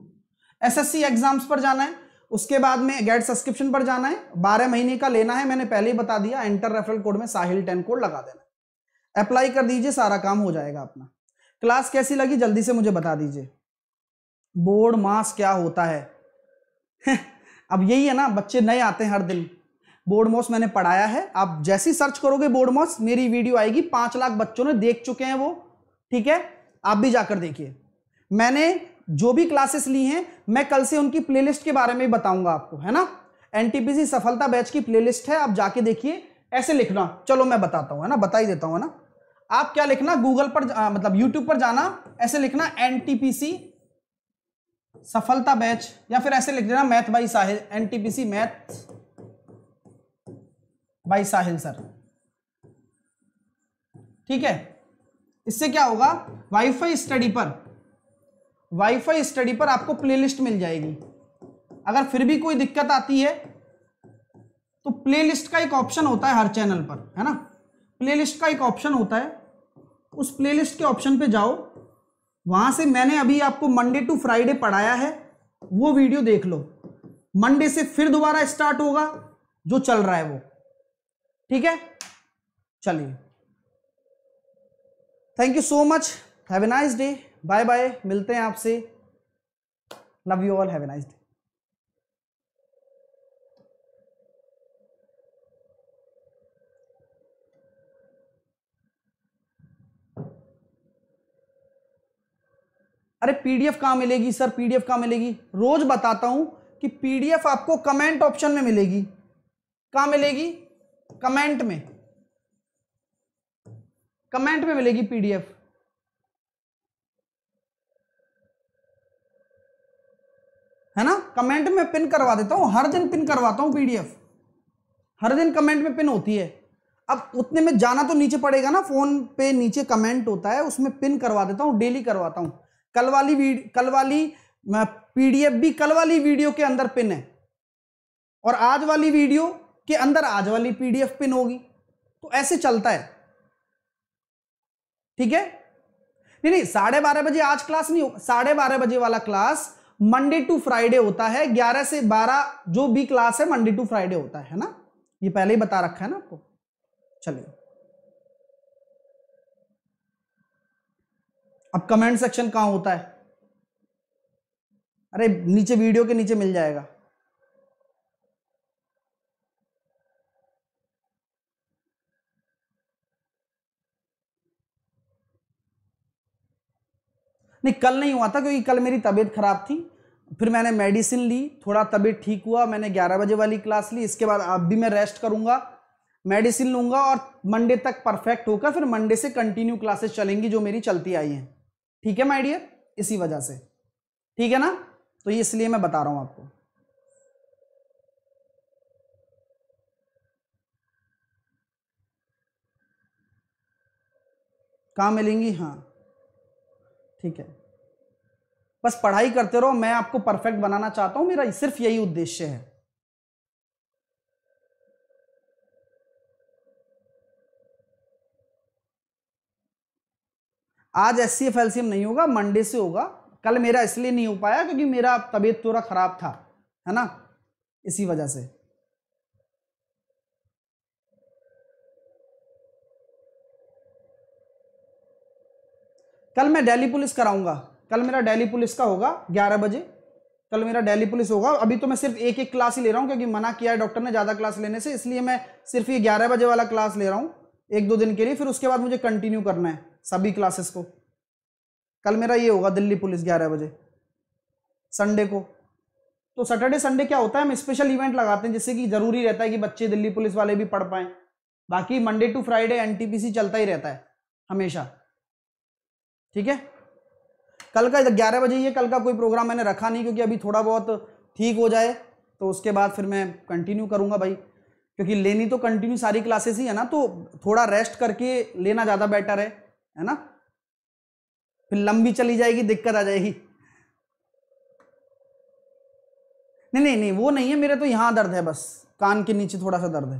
एसएससी एग्जाम्स पर जाना है उसके बाद में गेट सब्सक्रिप्शन पर जाना है बारह महीने का लेना है मैंने पहले ही बता दिया एंटर रेफरल कोड में साहिल टेन कोड लगा देना अप्लाई कर दीजिए सारा काम हो जाएगा अपना क्लास कैसी लगी जल्दी से मुझे बता दीजिए बोर्ड मास क्या होता है अब यही है ना बच्चे नए आते हैं हर दिन बोर्ड मॉस मैंने पढ़ाया है आप जैसी सर्च करोगे बोर्ड मॉस मेरी वीडियो आएगी पांच लाख बच्चों ने देख चुके हैं वो ठीक है आप भी जाकर देखिए मैंने जो भी क्लासेस ली हैं मैं कल से उनकी प्लेलिस्ट के बारे में भी बताऊंगा आपको है ना एनटीपीसी सफलता बैच की प्लेलिस्ट है आप जाके देखिए ऐसे लिखना चलो मैं बताता हूँ है ना बता ही देता हूँ है ना आप क्या लिखना गूगल पर आ, मतलब यूट्यूब पर जाना ऐसे लिखना एनटीपीसी सफलता बैच या फिर ऐसे लिख देना मैथ बाई साहिल सी मैथ बाई साहिल सर ठीक है इससे क्या होगा वाईफाई स्टडी पर वाईफाई स्टडी पर आपको प्लेलिस्ट मिल जाएगी अगर फिर भी कोई दिक्कत आती है तो प्लेलिस्ट का एक ऑप्शन होता है हर चैनल पर है ना प्लेलिस्ट का एक ऑप्शन होता है उस प्लेलिस्ट के ऑप्शन पे जाओ वहाँ से मैंने अभी आपको मंडे टू फ्राइडे पढ़ाया है वो वीडियो देख लो मंडे से फिर दोबारा स्टार्ट होगा जो चल रहा है वो ठीक है चलिए thank you so much have a nice day bye bye मिलते हैं आपसे love you all have a nice day अरे पीडीएफ कहाँ मिलेगी सर पीडीएफ कहाँ मिलेगी रोज बताता हूं कि पीडीएफ आपको कमेंट ऑप्शन में मिलेगी कहाँ मिलेगी कमेंट में कमेंट में मिलेगी पीडीएफ है ना कमेंट में पिन करवा देता हूँ हर दिन पिन करवाता हूँ पीडीएफ हर दिन कमेंट में पिन होती है अब उतने में जाना तो नीचे पड़ेगा ना फोन पे नीचे कमेंट होता है उसमें पिन करवा देता हूँ डेली करवाता हूँ कल वाली कल वाली पीडीएफ भी कल वाली वीडियो के अंदर पिन है और आज वाली वीडियो के अंदर आज वाली पीडीएफ पिन होगी तो ऐसे चलता है ठीक है नहीं नहीं साढ़े बारह बजे आज क्लास नहीं होगा साढ़े बारह बजे वाला क्लास मंडे टू फ्राइडे होता है ग्यारह से बारह जो भी क्लास है मंडे टू फ्राइडे होता है ना ये पहले ही बता रखा है ना आपको चलिए अब कमेंट सेक्शन कहाँ होता है अरे नीचे वीडियो के नीचे मिल जाएगा नहीं कल नहीं हुआ था क्योंकि कल मेरी तबीयत खराब थी फिर मैंने मेडिसिन ली थोड़ा तबीयत ठीक हुआ मैंने 11 बजे वाली क्लास ली इसके बाद अब भी मैं रेस्ट करूंगा मेडिसिन लूंगा और मंडे तक परफेक्ट होकर फिर मंडे से कंटिन्यू क्लासेस चलेंगी जो मेरी चलती आई हैं ठीक है माइडियर डियर इसी वजह से ठीक है ना तो ये इसलिए मैं बता रहा हूं आपको कहाँ मिलेंगी हाँ ठीक है बस पढ़ाई करते रहो मैं आपको परफेक्ट बनाना चाहता हूं मेरा सिर्फ यही उद्देश्य है आज S C F L C M नहीं होगा मंडे से होगा कल मेरा इसलिए नहीं हो पाया क्योंकि मेरा तबीयत थोड़ा ख़राब था है ना इसी वजह से कल मैं दिल्ली पुलिस कराऊंगा कल मेरा दिल्ली पुलिस का होगा 11 बजे कल मेरा दिल्ली पुलिस होगा अभी तो मैं सिर्फ एक एक क्लास ही ले रहा हूँ क्योंकि मना किया है डॉक्टर ने ज़्यादा क्लास लेने से इसलिए मैं सिर्फ ये ग्यारह बजे वाला क्लास ले रहा हूँ एक दो दिन के लिए फिर उसके बाद मुझे कंटिन्यू करना है सभी क्लासेस को कल मेरा ये होगा दिल्ली पुलिस ग्यारह बजे संडे को तो सैटरडे संडे क्या होता है हम स्पेशल इवेंट लगाते हैं जिससे कि जरूरी रहता है कि बच्चे दिल्ली पुलिस वाले भी पढ़ पाएं बाकी मंडे टू फ्राइडे एनटीपीसी चलता ही रहता है हमेशा ठीक है कल का ग्यारह बजे ये कल का कोई प्रोग्राम मैंने रखा नहीं क्योंकि अभी थोड़ा बहुत ठीक हो जाए तो उसके बाद फिर मैं कंटिन्यू करूंगा भाई क्योंकि लेनी तो कंटिन्यू सारी क्लासेस ही है ना तो थोड़ा रेस्ट करके लेना ज़्यादा बेटर है है ना फिर लंबी चली जाएगी दिक्कत आ जाएगी नहीं नहीं नहीं वो नहीं है मेरे तो यहां दर्द है बस कान के नीचे थोड़ा सा दर्द है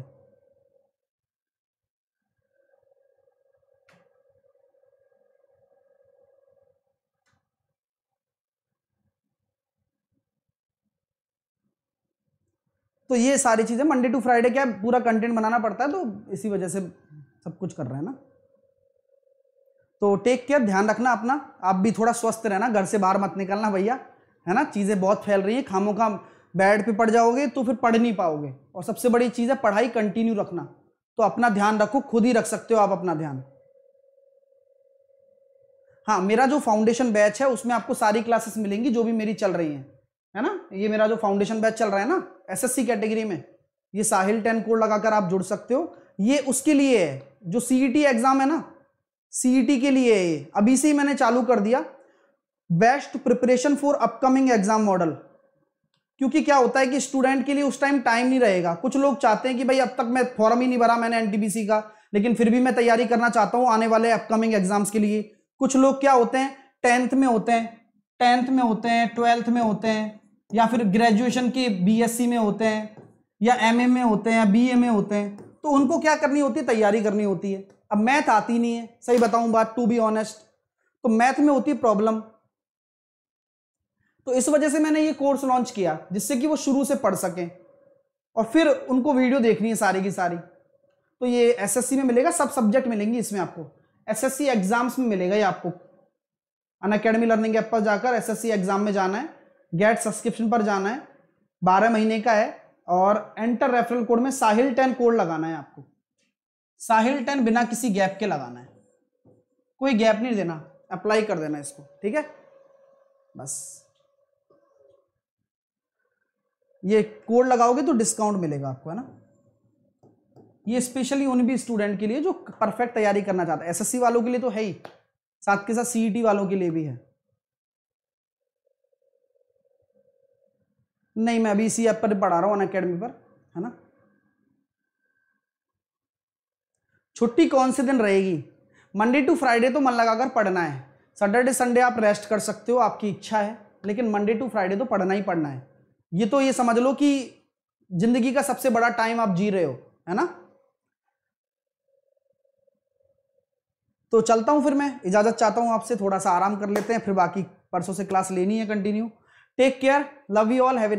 तो ये सारी चीज़ें मंडे टू फ्राइडे क्या पूरा कंटेंट बनाना पड़ता है तो इसी वजह से सब कुछ कर रहे हैं ना तो टेक केयर ध्यान रखना अपना आप भी थोड़ा स्वस्थ रहना घर से बाहर मत निकलना भैया है ना चीज़ें बहुत फैल रही है खामों का बेड पे पड़ जाओगे तो फिर पढ़ नहीं पाओगे और सबसे बड़ी चीज़ है पढ़ाई कंटिन्यू रखना तो अपना ध्यान रखो खुद ही रख सकते हो आप अपना ध्यान हाँ मेरा जो फाउंडेशन बैच है उसमें आपको सारी क्लासेस मिलेंगी जो भी मेरी चल रही हैं है ना ये मेरा जो फाउंडेशन बैच चल रहा है ना एसएससी कैटेगरी में ये साहिल टेन कोड लगाकर आप जुड़ सकते हो ये उसके लिए है जो सीईटी एग्ज़ाम e है ना सीईटी e के लिए अभी से ही मैंने चालू कर दिया best preparation for upcoming exam model क्योंकि क्या होता है कि स्टूडेंट के लिए उस टाइम टाइम नहीं रहेगा कुछ लोग चाहते हैं कि भाई अब तक मैं फॉर्म ही नहीं भरा मैंने एनटीपीसी का लेकिन फिर भी मैं तैयारी करना चाहता हूँ आने वाले अपकमिंग एग्जाम्स के लिए कुछ लोग क्या होते हैं टेंथ में होते हैं टेंथ में होते हैं ट्वेल्थ में होते हैं या फिर ग्रेजुएशन के बी में होते हैं या एम में होते हैं या बी में होते हैं तो उनको क्या करनी होती है तैयारी करनी होती है अब मैथ आती नहीं है सही बताऊं बात टू बी ऑनेस्ट तो मैथ में होती है प्रॉब्लम तो इस वजह से मैंने ये कोर्स लॉन्च किया जिससे कि वो शुरू से पढ़ सकें और फिर उनको वीडियो देखनी है सारी की सारी तो ये एसएससी में मिलेगा सब सब्जेक्ट मिलेंगे इसमें आपको एसएससी एग्जाम्स में मिलेगा ये आपको अन अकेडमी लर्निंग ऐप पर जाकर एसएससी एग्जाम में जाना है गेट सब्सक्रिप्शन पर जाना है बारह महीने का है और एंटर रेफरल कोड में साहिल टेन कोड लगाना है आपको साहिल टेन बिना किसी गैप के लगाना है कोई गैप नहीं देना अप्लाई कर देना इसको ठीक है बस ये कोड लगाओगे तो डिस्काउंट मिलेगा आपको है ना ये स्पेशली उन भी स्टूडेंट के लिए जो परफेक्ट तैयारी करना चाहता है एसएससी वालों के लिए तो है ही साथ के साथ सीईटी e वालों के लिए भी है नहीं मैं अभी इसी ऐप e पर पढ़ा रहा हूँ अन अकेडमी पर है ना छुट्टी कौन से दिन रहेगी मंडे टू फ्राइडे तो मन लगाकर पढ़ना है सैटरडे संडे आप रेस्ट कर सकते हो आपकी इच्छा है लेकिन मंडे टू फ्राइडे तो पढ़ना ही पढ़ना है ये तो ये समझ लो कि जिंदगी का सबसे बड़ा टाइम आप जी रहे हो है ना तो चलता हूं फिर मैं इजाज़त चाहता हूं आपसे थोड़ा सा आराम कर लेते हैं फिर बाकी परसों से क्लास लेनी है continue take care love you all have